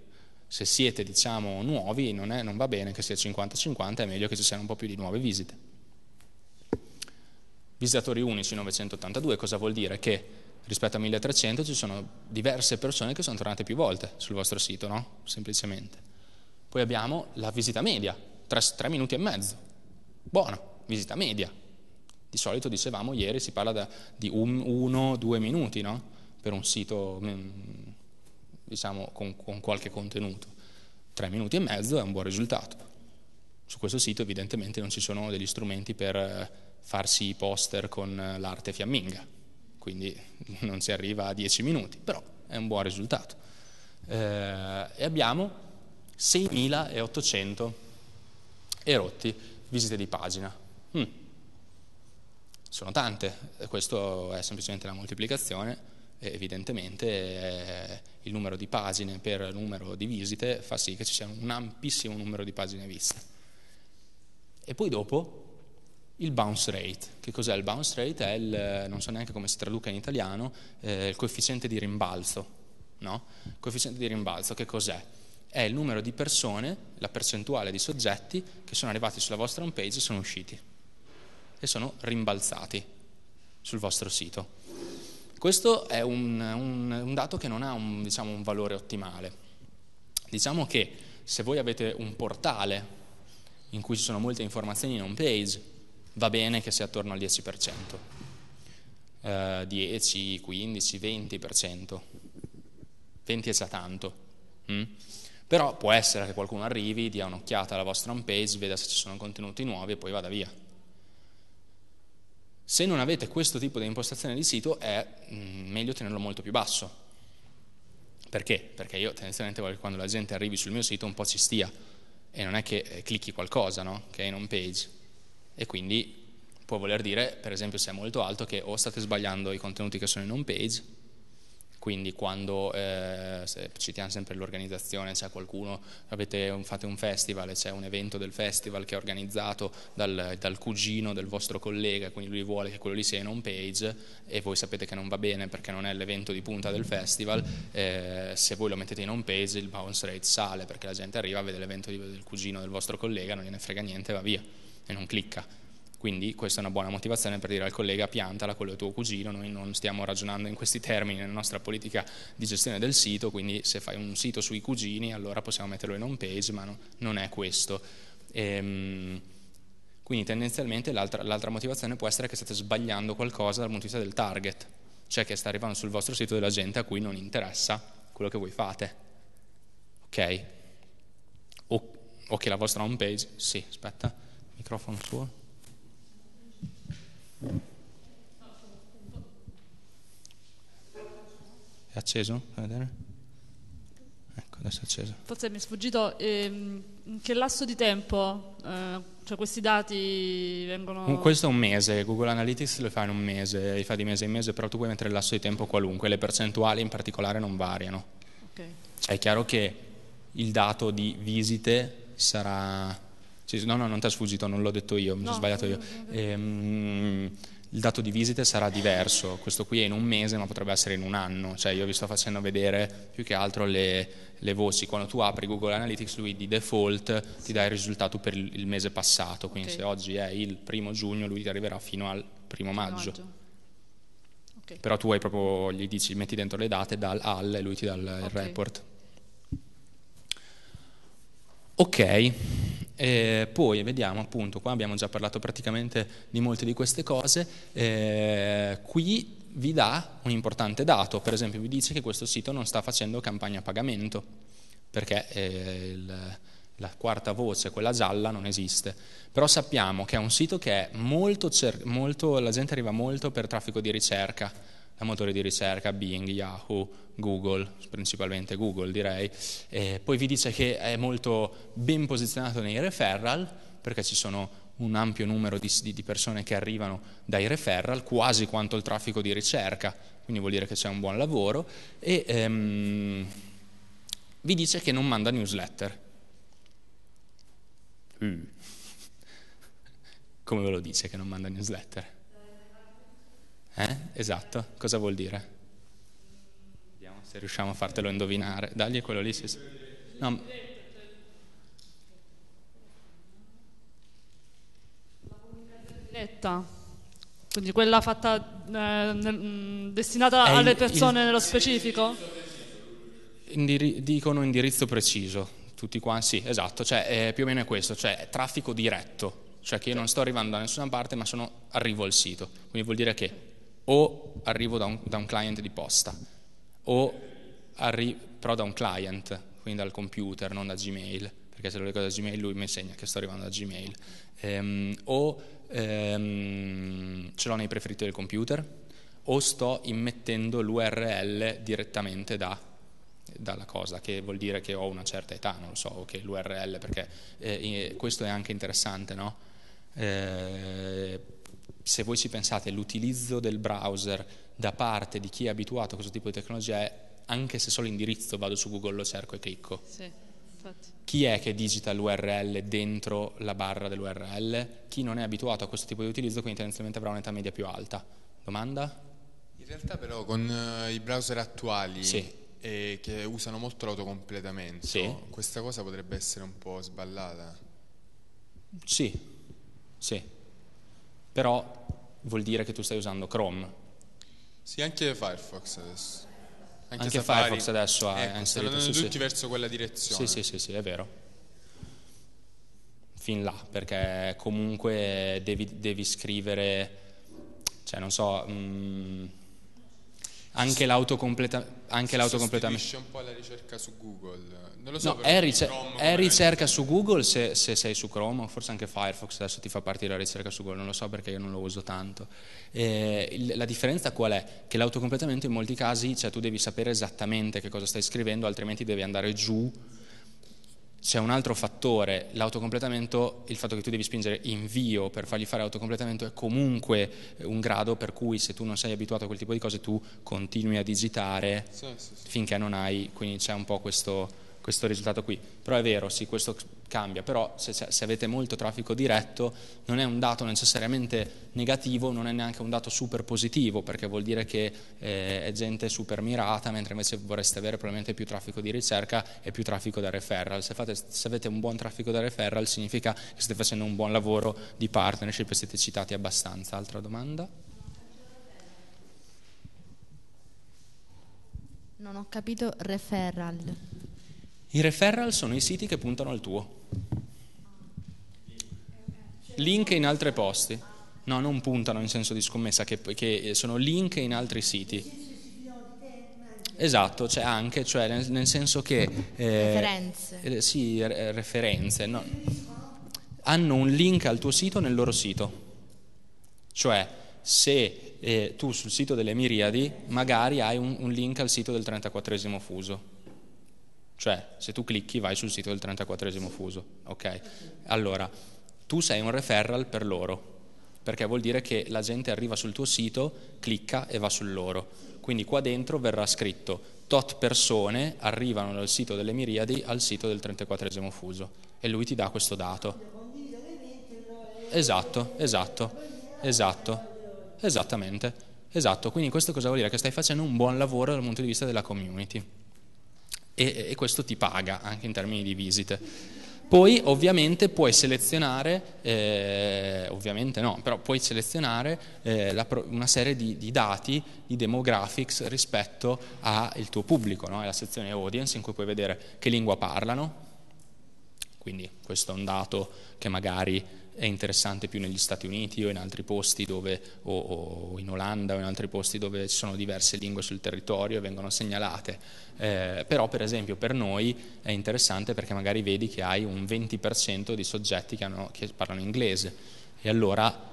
se siete diciamo, nuovi non, è, non va bene che sia 50-50, è meglio che ci siano un po' più di nuove visite. Visitatori unici 982, cosa vuol dire? Che rispetto a 1300 ci sono diverse persone che sono tornate più volte sul vostro sito, no? Semplicemente. Poi abbiamo la visita media, 3 minuti e mezzo. Buono, visita media. Di solito dicevamo ieri si parla da, di 1-2 minuti, no? Per un sito, mm, diciamo, con, con qualche contenuto. 3 minuti e mezzo è un buon risultato. Su questo sito evidentemente non ci sono degli strumenti per eh, farsi i poster con eh, l'arte fiamminga quindi (laughs) non si arriva a 10 minuti, però è un buon risultato. Eh, e abbiamo 6.800 erotti visite di pagina. Mm. Sono tante, questo è semplicemente la moltiplicazione, evidentemente eh, il numero di pagine per il numero di visite fa sì che ci sia un ampissimo numero di pagine viste. E poi dopo il bounce rate, che cos'è il bounce rate? È il, eh, non so neanche come si traduca in italiano, eh, il coefficiente di rimbalzo. No? Il coefficiente di rimbalzo, che cos'è? È il numero di persone, la percentuale di soggetti che sono arrivati sulla vostra home page e sono usciti e sono rimbalzati sul vostro sito. Questo è un, un, un dato che non ha un, diciamo, un valore ottimale. Diciamo che se voi avete un portale in cui ci sono molte informazioni in home page, va bene che sia attorno al 10%, eh, 10, 15, 20%, 20 è già tanto. Mm? Però può essere che qualcuno arrivi, dia un'occhiata alla vostra home page, veda se ci sono contenuti nuovi e poi vada via. Se non avete questo tipo di impostazione di sito è mm, meglio tenerlo molto più basso. Perché? Perché io tendenzialmente voglio che quando la gente arrivi sul mio sito un po' ci stia e non è che eh, clicchi qualcosa, no? Che è in home page e quindi può voler dire, per esempio se è molto alto, che o state sbagliando i contenuti che sono in home page, quindi quando eh, citiamo sempre l'organizzazione, c'è qualcuno, avete, fate un festival, e c'è un evento del festival che è organizzato dal, dal, cugino del vostro collega, quindi lui vuole che quello lì sia in home page e voi sapete che non va bene perché non è l'evento di punta del festival, eh, se voi lo mettete in home page il bounce rate sale perché la gente arriva, vede l'evento di, del cugino del vostro collega, non gliene frega niente, e va via e non clicca. Quindi questa è una buona motivazione per dire al collega piantala, quello è tuo cugino, noi non stiamo ragionando in questi termini nella nostra politica di gestione del sito, quindi se fai un sito sui cugini allora possiamo metterlo in home page, ma no, non è questo. Ehm, quindi tendenzialmente l'altra, l'altra motivazione può essere che state sbagliando qualcosa dal punto di vista del target, cioè che sta arrivando sul vostro sito della gente a cui non interessa quello che voi fate. Ok? O, o che la vostra home page, sì, aspetta microfono suo. È acceso? Fai vedere. Ecco, adesso è acceso. Forse mi è sfuggito ehm, in che lasso di tempo eh, cioè questi dati vengono... Questo è un mese, Google Analytics lo fa in un mese, li fa di mese in mese, però tu puoi mettere il lasso di tempo qualunque, le percentuali in particolare non variano. Okay. è chiaro che il dato di visite sarà cioè, no, no, non ti è sfuggito, non l'ho detto io, mi no, sono sbagliato io. Ehm, il dato di visite sarà diverso, questo qui è in un mese ma potrebbe essere in un anno, cioè io vi sto facendo vedere più che altro le, le voci, quando tu apri Google Analytics lui di default ti dà il risultato per il mese passato, quindi okay. se oggi è il primo giugno lui ti arriverà fino al primo maggio. maggio. Okay. Però tu proprio, gli dici, metti dentro le date dal al e lui ti dà il okay. report. Ok, e eh, poi vediamo appunto, qua abbiamo già parlato praticamente di molte di queste cose, eh, qui vi dà un importante dato, per esempio vi dice che questo sito non sta facendo campagna a pagamento, perché eh, il, la quarta voce, quella gialla, non esiste. Però sappiamo che è un sito che è molto, cer- molto la gente arriva molto per traffico di ricerca, da motori di ricerca, Bing, Yahoo, Google, principalmente Google direi, e poi vi dice che è molto ben posizionato nei referral, perché ci sono un ampio numero di, di, persone che arrivano dai referral, quasi quanto il traffico di ricerca, quindi vuol dire che c'è un buon lavoro, e ehm, vi dice che non manda newsletter. Mm. (laughs) Come ve lo dice che non manda newsletter? Eh? Esatto, cosa vuol dire? Vediamo se riusciamo a fartelo indovinare. Dagli quello lì. Si... No. Diretta. Quindi quella fatta eh, nel, mm, destinata È alle persone in, nello specifico? Indiri- dicono indirizzo preciso, tutti qua, sì, esatto, cioè, eh, più o meno è questo, cioè traffico diretto, cioè che io non sto arrivando da nessuna parte ma sono, arrivo al sito, quindi vuol dire che o arrivo da un, da un client di posta, o arri- però da un client, quindi dal computer, non da Gmail, perché se lo leggo da Gmail lui mi insegna che sto arrivando da Gmail, ehm, o ehm, ce l'ho nei preferiti del computer, o sto immettendo l'URL direttamente da dalla cosa, che vuol dire che ho una certa età, non lo so, o che l'URL, perché eh, questo è anche interessante, no? Eh, se voi ci pensate, l'utilizzo del browser da parte di chi è abituato a questo tipo di tecnologia è anche se solo indirizzo vado su Google, lo cerco e clicco. Sì, chi è che digita l'URL dentro la barra dell'URL? Chi non è abituato a questo tipo di utilizzo quindi tendenzialmente avrà un'età media più alta. Domanda? In realtà però con uh, i browser attuali sì. eh, che usano molto l'autocompletamento, sì. questa cosa potrebbe essere un po' sballata. Sì, sì però vuol dire che tu stai usando Chrome. Sì, anche Firefox adesso. Anche, anche Firefox adesso ha ecco, inserito... Stanno sì, tutti sì. verso quella direzione. Sì, sì, sì, sì, è vero. Fin là, perché comunque devi, devi scrivere, cioè non so... Mh, mm, anche l'autocompletamento. Anche l'autocompletamento. un po' la ricerca su Google. Non lo so, no, è, ricer- è ricerca su Google se, se, sei su Chrome, forse anche Firefox adesso ti fa partire la ricerca su Google, non lo so perché io non lo uso tanto. Eh, la differenza qual è? Che l'autocompletamento in molti casi, cioè tu devi sapere esattamente che cosa stai scrivendo, altrimenti devi andare giù c'è un altro fattore, l'autocompletamento, il fatto che tu devi spingere invio per fargli fare autocompletamento è comunque eh, un grado per cui se tu non sei abituato a quel tipo di cose tu continui a digitare sì, sì, sì. finché non hai, quindi c'è un po' questo questo risultato qui. Però è vero, sì, questo cambia, però se, se, avete molto traffico diretto non è un dato necessariamente negativo, non è neanche un dato super positivo, perché vuol dire che eh, è gente super mirata, mentre invece vorreste avere probabilmente più traffico di ricerca e più traffico da referral. Se, fate, se avete un buon traffico da referral significa che state facendo un buon lavoro di partnership e siete citati abbastanza. Altra domanda? Non ho capito referral. I referral sono i siti che puntano al tuo. Link in altri posti. No, non puntano in senso di scommessa, che, che sono link in altri siti. Esatto, c'è cioè anche, cioè nel, nel, senso che... Eh, referenze. Eh, sì, re, referenze. No. Hanno un link al tuo sito nel loro sito. Cioè, se eh, tu sul sito delle Miriadi magari hai un, un link al sito del 34 Fuso cioè, se tu clicchi vai sul sito del 34esimo fuso, ok? Allora, tu sei un referral per loro, perché vuol dire che la gente arriva sul tuo sito, clicca e va su loro. Quindi qua dentro verrà scritto tot persone arrivano dal sito delle miriadi al sito del 34esimo fuso e lui ti dà questo dato. Esatto, esatto, esatto, esattamente, esatto. Quindi questo cosa vuol dire? Che stai facendo un buon lavoro dal punto di vista della community e, e questo ti paga anche in termini di visite. Poi ovviamente puoi selezionare, eh, ovviamente no, però puoi selezionare eh, la, una serie di, di, dati, di demographics rispetto al tuo pubblico, no? è la sezione audience in cui puoi vedere che lingua parlano, quindi questo è un dato che magari è interessante più negli Stati Uniti o in altri posti dove, o, o in Olanda o in altri posti dove ci sono diverse lingue sul territorio e vengono segnalate eh, però per esempio per noi è interessante perché magari vedi che hai un 20% di soggetti che, hanno, che parlano inglese e allora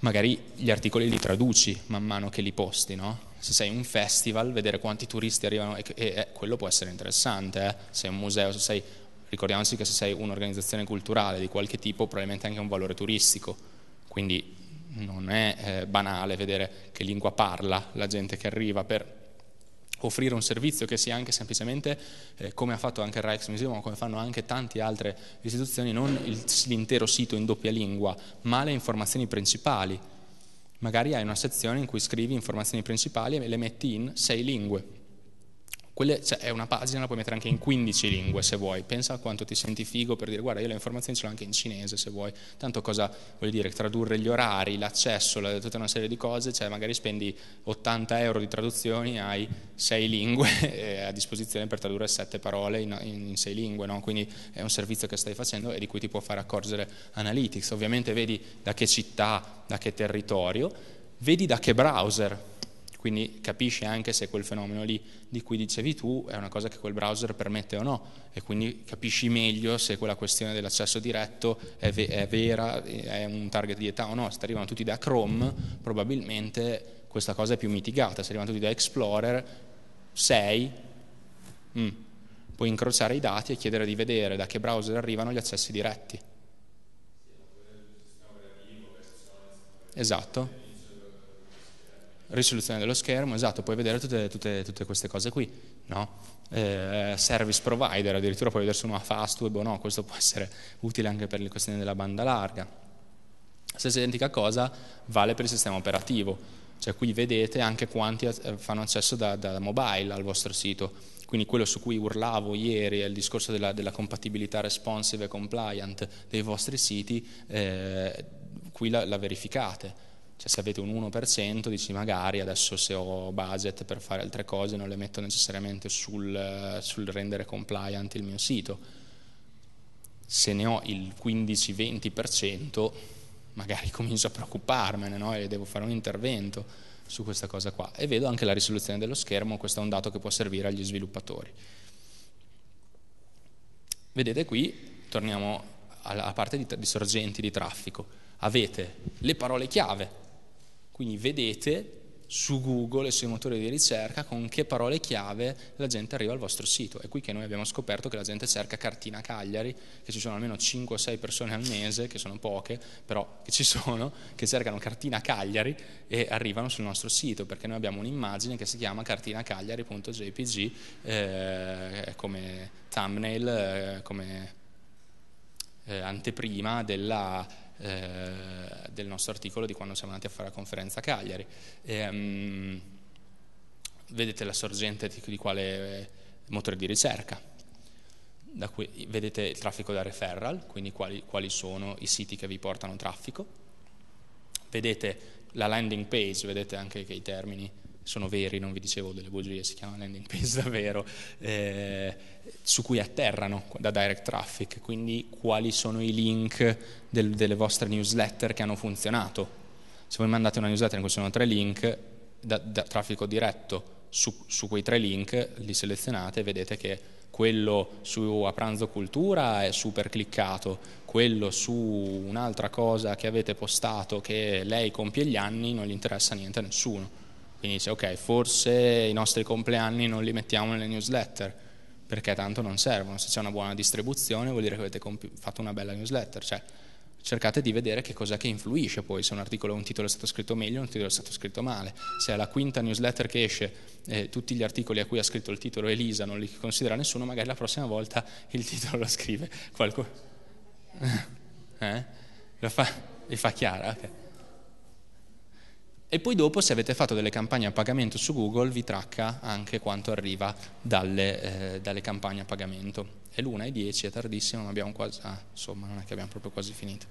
magari gli articoli li traduci man mano che li posti, no? Se sei un festival, vedere quanti turisti arrivano, e, e, e eh, quello può essere interessante, eh? se è un museo, se sei, ricordiamoci che se sei un'organizzazione culturale di qualche tipo, probabilmente anche un valore turistico, quindi non è eh, banale vedere che lingua parla la gente che arriva per offrire un servizio che sia anche semplicemente, eh, come ha fatto anche il Rijksmuseum, ma come fanno anche tante altre istituzioni, non il, l'intero sito in doppia lingua, ma le informazioni principali. Magari hai una sezione in cui scrivi informazioni principali e le metti in sei lingue quelle, cioè, è una pagina, la puoi mettere anche in 15 lingue se vuoi, pensa a quanto ti senti figo per dire guarda io le informazioni ce l'ho anche in cinese se vuoi, tanto cosa vuol dire tradurre gli orari, l'accesso, la, tutta una serie di cose, cioè magari spendi 80 euro di traduzioni, hai 6 lingue (laughs) eh, a disposizione per tradurre 7 parole in, in, in 6 lingue, no? quindi è un servizio che stai facendo e di cui ti può far accorgere Analytics, ovviamente vedi da che città, da che territorio, vedi da che browser quindi capisce anche se quel fenomeno lì di cui dicevi tu è una cosa che quel browser permette o no e quindi capisci meglio se quella questione dell'accesso diretto è, ve- è vera, è un target di età o no. Se arrivano tutti da Chrome probabilmente questa cosa è più mitigata, se arrivano tutti da Explorer 6, mm, puoi incrociare i dati e chiedere di vedere da che browser arrivano gli accessi diretti. Esatto risoluzione dello schermo, esatto, puoi vedere tutte, tutte, tutte queste cose qui, no? eh, eh service provider, addirittura puoi vedere su una fastweb o no, questo può essere utile anche per le questioni della banda larga. Stessa identica cosa vale per il sistema operativo, cioè qui vedete anche quanti eh, fanno accesso da, da mobile al vostro sito, quindi quello su cui urlavo ieri è il discorso della, della compatibilità responsive e compliant dei vostri siti, eh, qui la, la verificate cioè se avete un 1% dici magari adesso se ho budget per fare altre cose non le metto necessariamente sul, sul rendere compliant il mio sito. Se ne ho il 15-20% magari (laughs) comincio a preoccuparmene no? e devo fare un intervento su questa cosa qua e vedo anche la risoluzione dello schermo, questo è un dato che può servire agli sviluppatori. Vedete qui, torniamo alla parte di, di sorgenti di traffico, avete le parole chiave quindi vedete su Google e sui motori di ricerca con che parole chiave la gente arriva al vostro sito. È qui che noi abbiamo scoperto che la gente cerca cartina Cagliari, che ci sono almeno 5 o 6 persone al mese, che sono poche, però che ci (laughs) sono, che cercano cartina Cagliari e arrivano sul nostro sito, perché noi abbiamo un'immagine che si chiama cartinacagliari.jpg eh, come thumbnail, eh, come eh, anteprima della eh, del nostro articolo di quando siamo andati a fare la conferenza a Cagliari. E, um, vedete la sorgente di, di quale eh, motore di ricerca, da cui vedete il traffico da referral, quindi quali, quali sono i siti che vi portano traffico, vedete la landing page, vedete anche che i termini sono veri, non vi dicevo delle bugie, si chiama landing page (laughs) davvero, eh, su cui atterrano da direct traffic, quindi quali sono i link del, delle vostre newsletter che hanno funzionato. Se voi mandate una newsletter in cui sono tre link, da, da traffico diretto su, su, quei tre link li selezionate e vedete che quello su a pranzo cultura è super cliccato, quello su un'altra cosa che avete postato che lei compie gli anni non gli interessa niente a nessuno quindi dice ok, forse i nostri compleanni non li mettiamo nelle newsletter, perché tanto non servono. Se c'è una buona distribuzione vuol dire che avete compi- fatto una bella newsletter. Cioè, cercate di vedere che cos'è che influisce poi, se un articolo un titolo è stato scritto meglio o un titolo è stato scritto male. Se è la quinta newsletter che esce eh, tutti gli articoli a cui ha scritto il titolo Elisa non li considera nessuno, magari la prossima volta (laughs) il titolo lo scrive qualcuno. (laughs) eh? Lo fa, fa Chiara? Ok e poi dopo se avete fatto delle campagne a pagamento su Google vi tracca anche quanto arriva dalle, eh, dalle campagne a pagamento. È l'una e dieci, è tardissimo, ma abbiamo quasi, ah, insomma non è che abbiamo proprio quasi finito.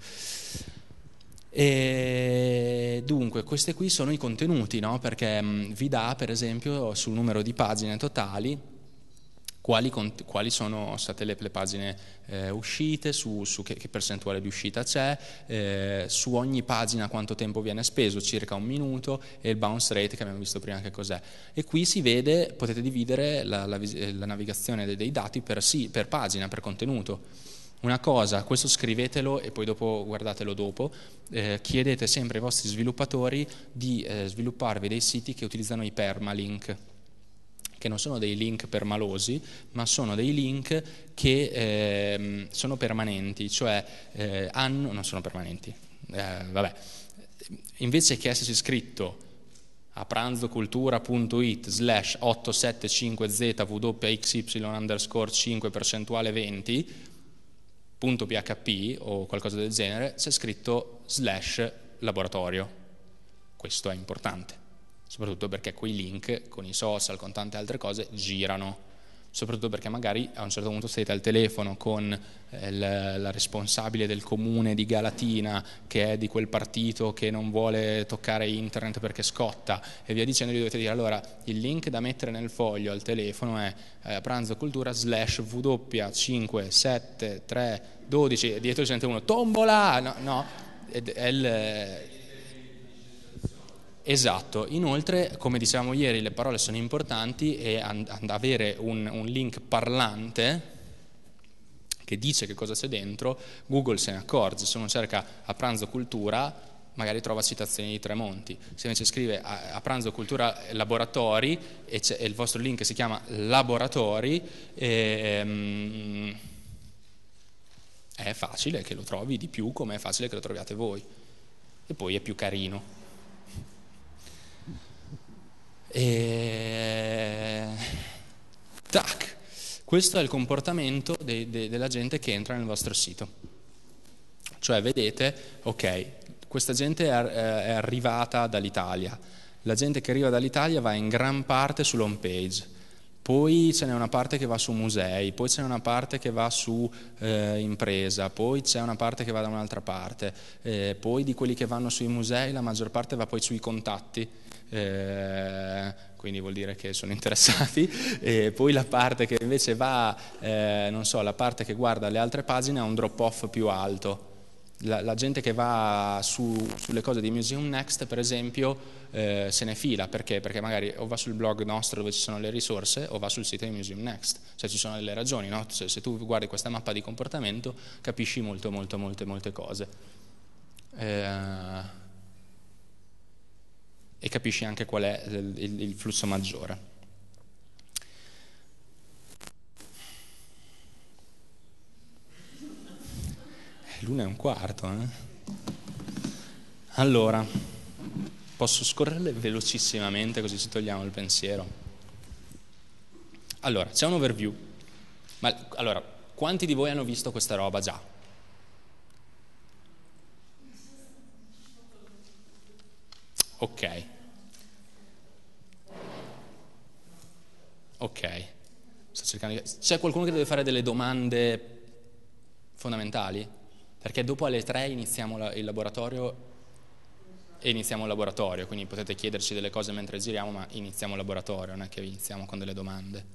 E dunque, queste qui sono i contenuti, no? perché mh, mm, vi dà per esempio sul numero di pagine totali quali, quali, sono state le, le pagine eh, uscite, su, su che, che, percentuale di uscita c'è, eh, su ogni pagina quanto tempo viene speso, circa un minuto, e il bounce rate che abbiamo visto prima che cos'è. E qui si vede, potete dividere la, la, eh, la navigazione dei, dei dati per, sì, per pagina, per contenuto una cosa, questo scrivetelo e poi dopo guardatelo dopo, eh, chiedete sempre ai vostri sviluppatori di eh, svilupparvi dei siti che utilizzano i permalink che non sono dei link permalosi, ma sono dei link che eh, sono permanenti, cioè eh, hanno, non sono permanenti, eh, vabbè, invece che essersi scritto a pranzocultura.it slash 875zwxy underscore 5 percentuale 20 punto php o qualcosa del genere c'è scritto slash laboratorio questo è importante soprattutto perché quei link con i social, con tante altre cose, girano soprattutto perché magari a un certo punto siete al telefono con eh, la responsabile del comune di Galatina che è di quel partito che non vuole toccare internet perché scotta e via dicendo, gli dovete dire allora il link da mettere nel foglio al telefono è eh, pranzocultura slash w57312 dietro c'è uno tombola, no, no è, il Esatto, inoltre come dicevamo ieri le parole sono importanti e and- avere un, un link parlante che dice che cosa c'è dentro, Google se ne accorge, se uno cerca a pranzo cultura magari trova citazioni di Tremonti, se invece scrive a, a pranzo cultura eh, laboratori e, e, il vostro link si chiama laboratori, e, um, è facile che lo trovi di più come è facile che lo troviate voi e poi è più carino. E... Tac! Questo è il comportamento de, de, della gente che entra nel vostro sito. Cioè vedete, ok, questa gente è, è arrivata dall'Italia, la gente che arriva dall'Italia va in gran parte sull'home page poi ce n'è una parte che va su musei, poi ce n'è una parte che va su eh, impresa, poi c'è una parte che va da un'altra parte, eh, poi di quelli che vanno sui musei la maggior parte va poi sui contatti. Eh, quindi vuol dire che sono (laughs) interessati, e poi la parte che invece va, eh, non so, la parte che guarda le altre pagine ha un drop off più alto, la, la gente che va su, sulle cose di Museum Next, per esempio, eh, se ne fila, perché? Perché magari o va sul blog nostro dove ci sono le risorse o va sul sito di Museum Next, cioè ci sono delle ragioni, no? se, se, tu guardi questa mappa di comportamento capisci molto, molto, molte, molte cose. Eh, e capisci anche qual è il, il, il flusso maggiore. l'una e un quarto. Eh? Allora, posso scorrerle velocissimamente così ci togliamo il pensiero. Allora, c'è un overview. Ma, allora, quanti di voi hanno visto questa roba già? Ok. Ok. Sto cercando di... C'è qualcuno che deve fare delle domande fondamentali? perché dopo alle 3 iniziamo la, il laboratorio e iniziamo il laboratorio, quindi potete chiederci delle cose mentre giriamo, ma iniziamo il laboratorio, non è che iniziamo con delle domande.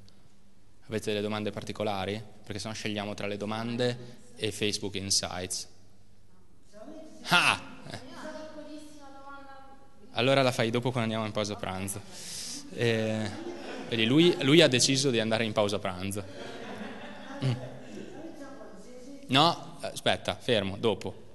Avete delle domande particolari? Perché se no scegliamo tra le domande e Facebook Insights. Ah! Allora la fai dopo quando andiamo in pausa pranzo. Eh, lui, lui, ha deciso di andare in pausa pranzo. Mm. No, eh, aspetta, fermo, dopo.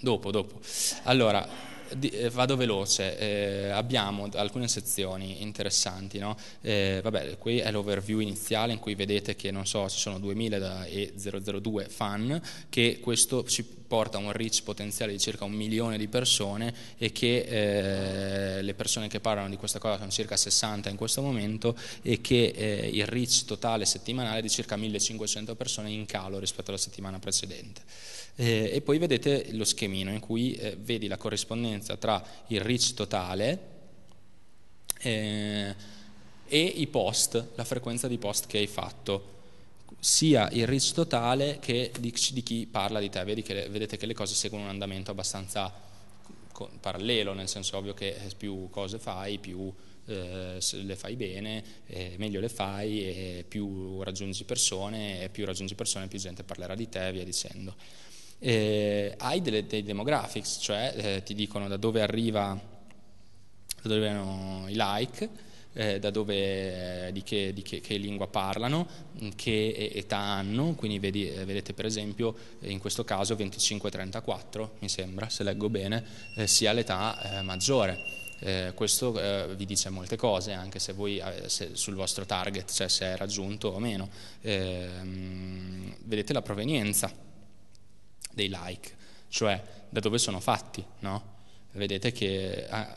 Dopo, dopo. Allora, di, eh, vado veloce, eh, abbiamo alcune sezioni interessanti, no? eh, vabbè, qui è l'overview iniziale in cui vedete che, non so, ci sono 2000 e 002 fan, che questo ci porta un reach potenziale di circa un milione di persone e che eh, le persone che parlano di questa cosa sono circa 60 in questo momento e che eh, il reach totale settimanale è di circa 1500 persone in calo rispetto alla settimana precedente. Eh, e poi vedete lo schemino in cui eh, vedi la corrispondenza tra il reach totale eh, e i post, la frequenza di post che hai fatto sia il reach totale che di, di chi parla di te. Che, vedete che le cose seguono un andamento abbastanza parallelo, nel senso ovvio che eh, più cose fai, più eh, le fai bene, eh, meglio le fai, e più raggiungi persone, e più raggiungi persone, più gente parlerà di te, e via dicendo. Eh, hai delle, dei demographics, cioè eh, ti dicono da dove arriva da dove arrivano i like eh, da dove, eh, di, che, di che, che, lingua parlano, mm, che età hanno, quindi vedi, eh, vedete per esempio eh, in questo caso 25-34 mi sembra, se leggo bene, eh, sia l'età maggiore. Eh, questo eh, vi dice molte cose, anche se voi se sul vostro target, cioè se è raggiunto o meno. Ehm, vedete la provenienza dei like, cioè da dove sono fatti, no? Vedete che... Ah,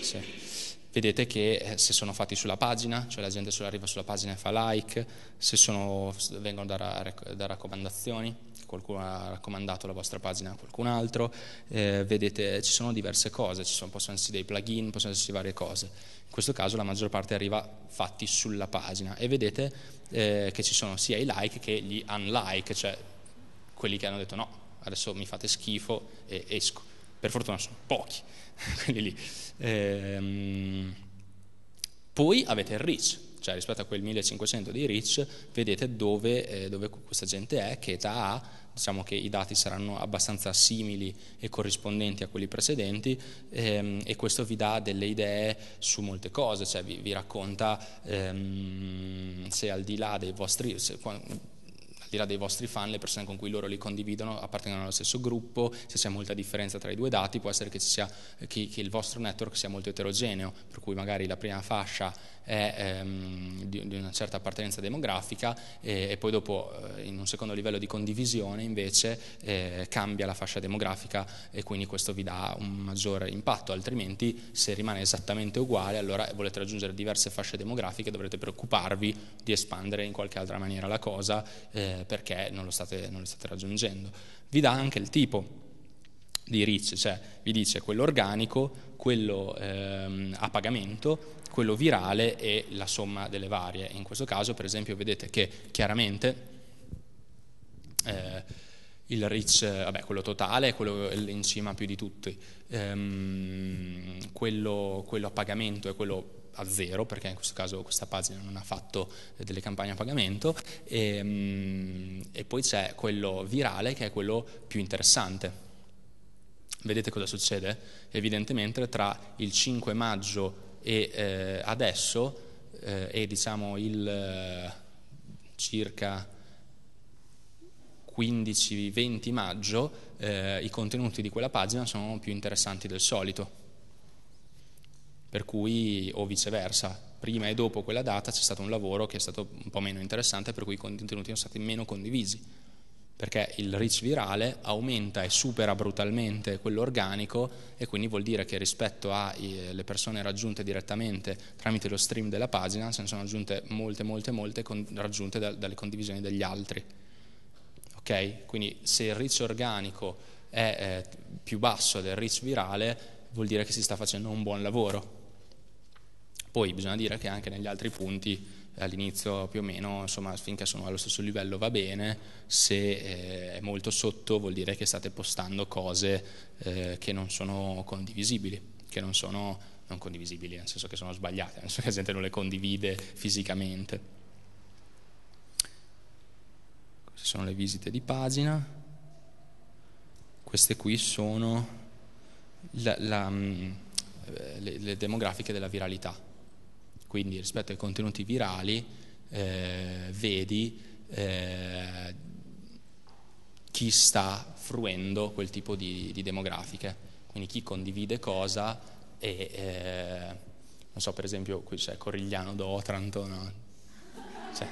sì vedete che eh, se sono fatti sulla pagina, cioè la gente arriva sulla pagina e fa like, se sono, vengono da, da, raccomandazioni, qualcuno ha raccomandato la vostra pagina a qualcun altro, eh, vedete ci sono diverse cose, ci sono, possono esserci dei plugin, possono esserci varie cose. In questo caso la maggior parte arriva fatti sulla pagina e vedete eh, che ci sono sia i like che gli unlike, cioè quelli che hanno detto no, adesso mi fate schifo e esco. Per fortuna sono pochi (laughs) quelli lì. Ehm, poi avete il reach, cioè rispetto a quel 1500 di reach, vedete dove, eh, dove, questa gente è, che età ha, diciamo che i dati saranno abbastanza simili e corrispondenti a quelli precedenti ehm, e questo vi dà delle idee su molte cose, cioè vi, vi racconta ehm, se al di là dei vostri... Se, quando, al di là dei vostri fan, le persone con cui loro li condividono appartengono allo stesso gruppo, se c'è molta differenza tra i due dati può essere che, sia, eh, che, che il vostro network sia molto eterogeneo, per cui magari la prima fascia è ehm, di, di, una certa appartenenza demografica e, e, poi dopo eh, in un secondo livello di condivisione invece eh, cambia la fascia demografica e quindi questo vi dà un maggiore impatto, altrimenti se rimane esattamente uguale allora volete raggiungere diverse fasce demografiche dovrete preoccuparvi di espandere in qualche altra maniera la cosa eh, perché non lo state, non lo state raggiungendo. Vi dà anche il tipo di reach, cioè vi dice quello organico, quello ehm, a pagamento, quello virale e la somma delle varie. In questo caso, per esempio, vedete che chiaramente eh, il reach, vabbè, quello totale è quello in cima più di tutti, ehm, quello, quello a pagamento è quello a zero, perché in questo caso questa pagina non ha fatto delle campagne a pagamento, e, ehm, e poi c'è quello virale che è quello più interessante Vedete cosa succede? Evidentemente tra il 5 maggio e eh, adesso, eh, e diciamo il eh, circa 15-20 maggio, eh, i contenuti di quella pagina sono più interessanti del solito. Per cui, o viceversa, prima e dopo quella data c'è stato un lavoro che è stato un po' meno interessante, per cui i contenuti sono stati meno condivisi perché il reach virale aumenta e supera brutalmente quello organico e quindi vuol dire che rispetto alle eh, persone raggiunte direttamente tramite lo stream della pagina se ne sono aggiunte molte molte molte con, raggiunte da, dalle condivisioni degli altri. ok? Quindi se il reach organico è eh, più basso del reach virale vuol dire che si sta facendo un buon lavoro. Poi bisogna dire che anche negli altri punti all'inizio più o meno, insomma, finché sono allo stesso livello va bene, se eh, è molto sotto vuol dire che state postando cose eh, che non sono condivisibili, che non sono non condivisibili, nel senso che sono sbagliate, nel senso che la gente non le condivide fisicamente. Queste sono le visite di pagina, queste qui sono la, la, mm, eh, le, le demografiche della viralità quindi rispetto ai contenuti virali eh, vedi eh, chi sta fruendo quel tipo di, di, demografiche, quindi chi condivide cosa e eh, non so per esempio qui c'è Corigliano d'Otranto, no? Cioè,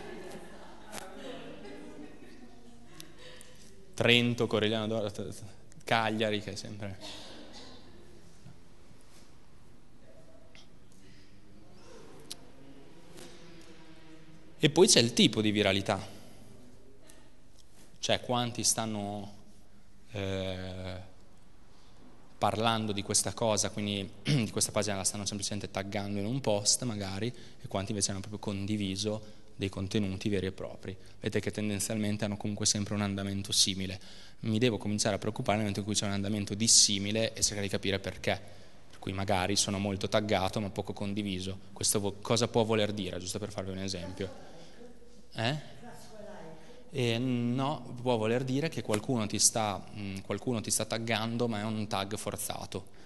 Trento, Corigliano d'Otranto, Cagliari che è sempre... E poi c'è il tipo di viralità, cioè quanti stanno eh, parlando di questa cosa, quindi (clears throat) di questa pagina la stanno semplicemente taggando in un post magari e quanti invece hanno proprio condiviso dei contenuti veri e propri. Vedete che tendenzialmente hanno comunque sempre un andamento simile. Mi devo cominciare a preoccupare nel momento in cui c'è un andamento dissimile e cercare di capire perché per cui magari sono molto taggato ma poco condiviso. Questo cosa può voler dire, giusto per farvi un esempio? Eh? E eh, no, può voler dire che qualcuno ti, sta, mm, qualcuno ti sta taggando ma è un tag forzato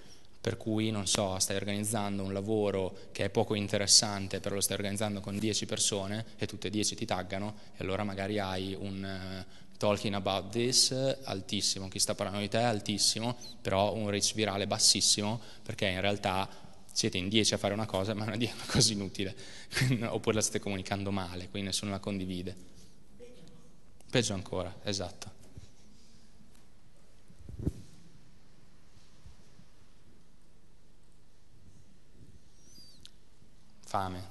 per cui non so, stai organizzando un lavoro che è poco interessante, però lo stai organizzando con 10 persone e tutte e 10 ti taggano e allora magari hai un eh, talking about this, altissimo, chi sta parlando di te è altissimo, però un reach virale bassissimo, perché in realtà siete in 10 a fare una cosa, ma è (laughs) una cosa inutile, (laughs) oppure la state comunicando male, quindi nessuno la condivide. Peggio ancora, esatto. Fame.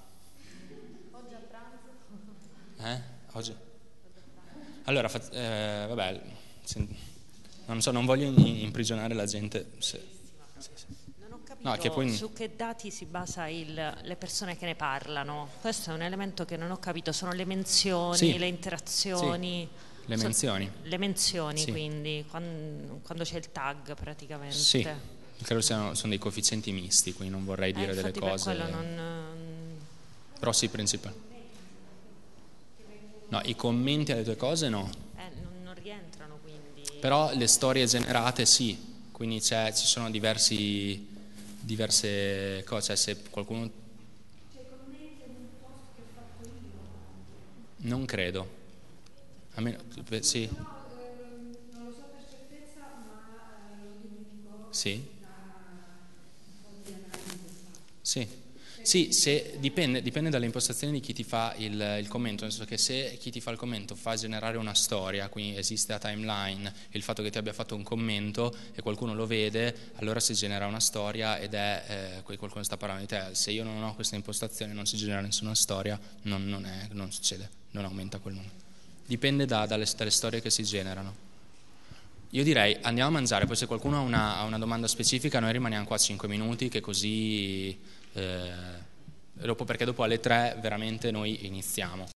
Oggi a pranzo? Eh? Oggi? Allora, eh, vabbè, non, so, non voglio imprigionare la gente. Se, se, se. Non ho capito no, che poi... su che dati si basa il, le persone che ne parlano. Questo è un elemento che non ho capito, sono le menzioni, sì. le interazioni. Sì. Le menzioni. So, le menzioni, sì. quindi, quando, quando, c'è il tag praticamente. Sì, credo siano sono dei coefficienti misti, quindi non vorrei eh, dire eh, delle cose. Per quello non... Però sì, principale. No, i commenti alle tue cose no. Eh, non, non rientrano quindi. Però le storie generate sì, quindi ci sono diversi, diverse cose, cioè se qualcuno... Cioè, commenti in un post che ho fatto io? Non credo. A me, sì. No, eh, non lo so per certezza, ma lo eh, dico. Sì. sì. Sì, se, dipende, dipende, dalle impostazioni di chi ti fa il, il, commento, nel senso che se chi ti fa il commento fa generare una storia, quindi esiste la timeline, il fatto che ti abbia fatto un commento e qualcuno lo vede, allora si genera una storia ed è eh, qualcuno sta parlando di te. Se io non ho questa impostazione non si genera nessuna storia, non, non, è, non succede, non aumenta quel numero. Dipende da, dalle, dalle storie che si generano. Io direi andiamo a mangiare, poi se qualcuno ha una, ha una domanda specifica noi rimaniamo qua 5 minuti che così eh, dopo, perché dopo alle tre veramente noi iniziamo.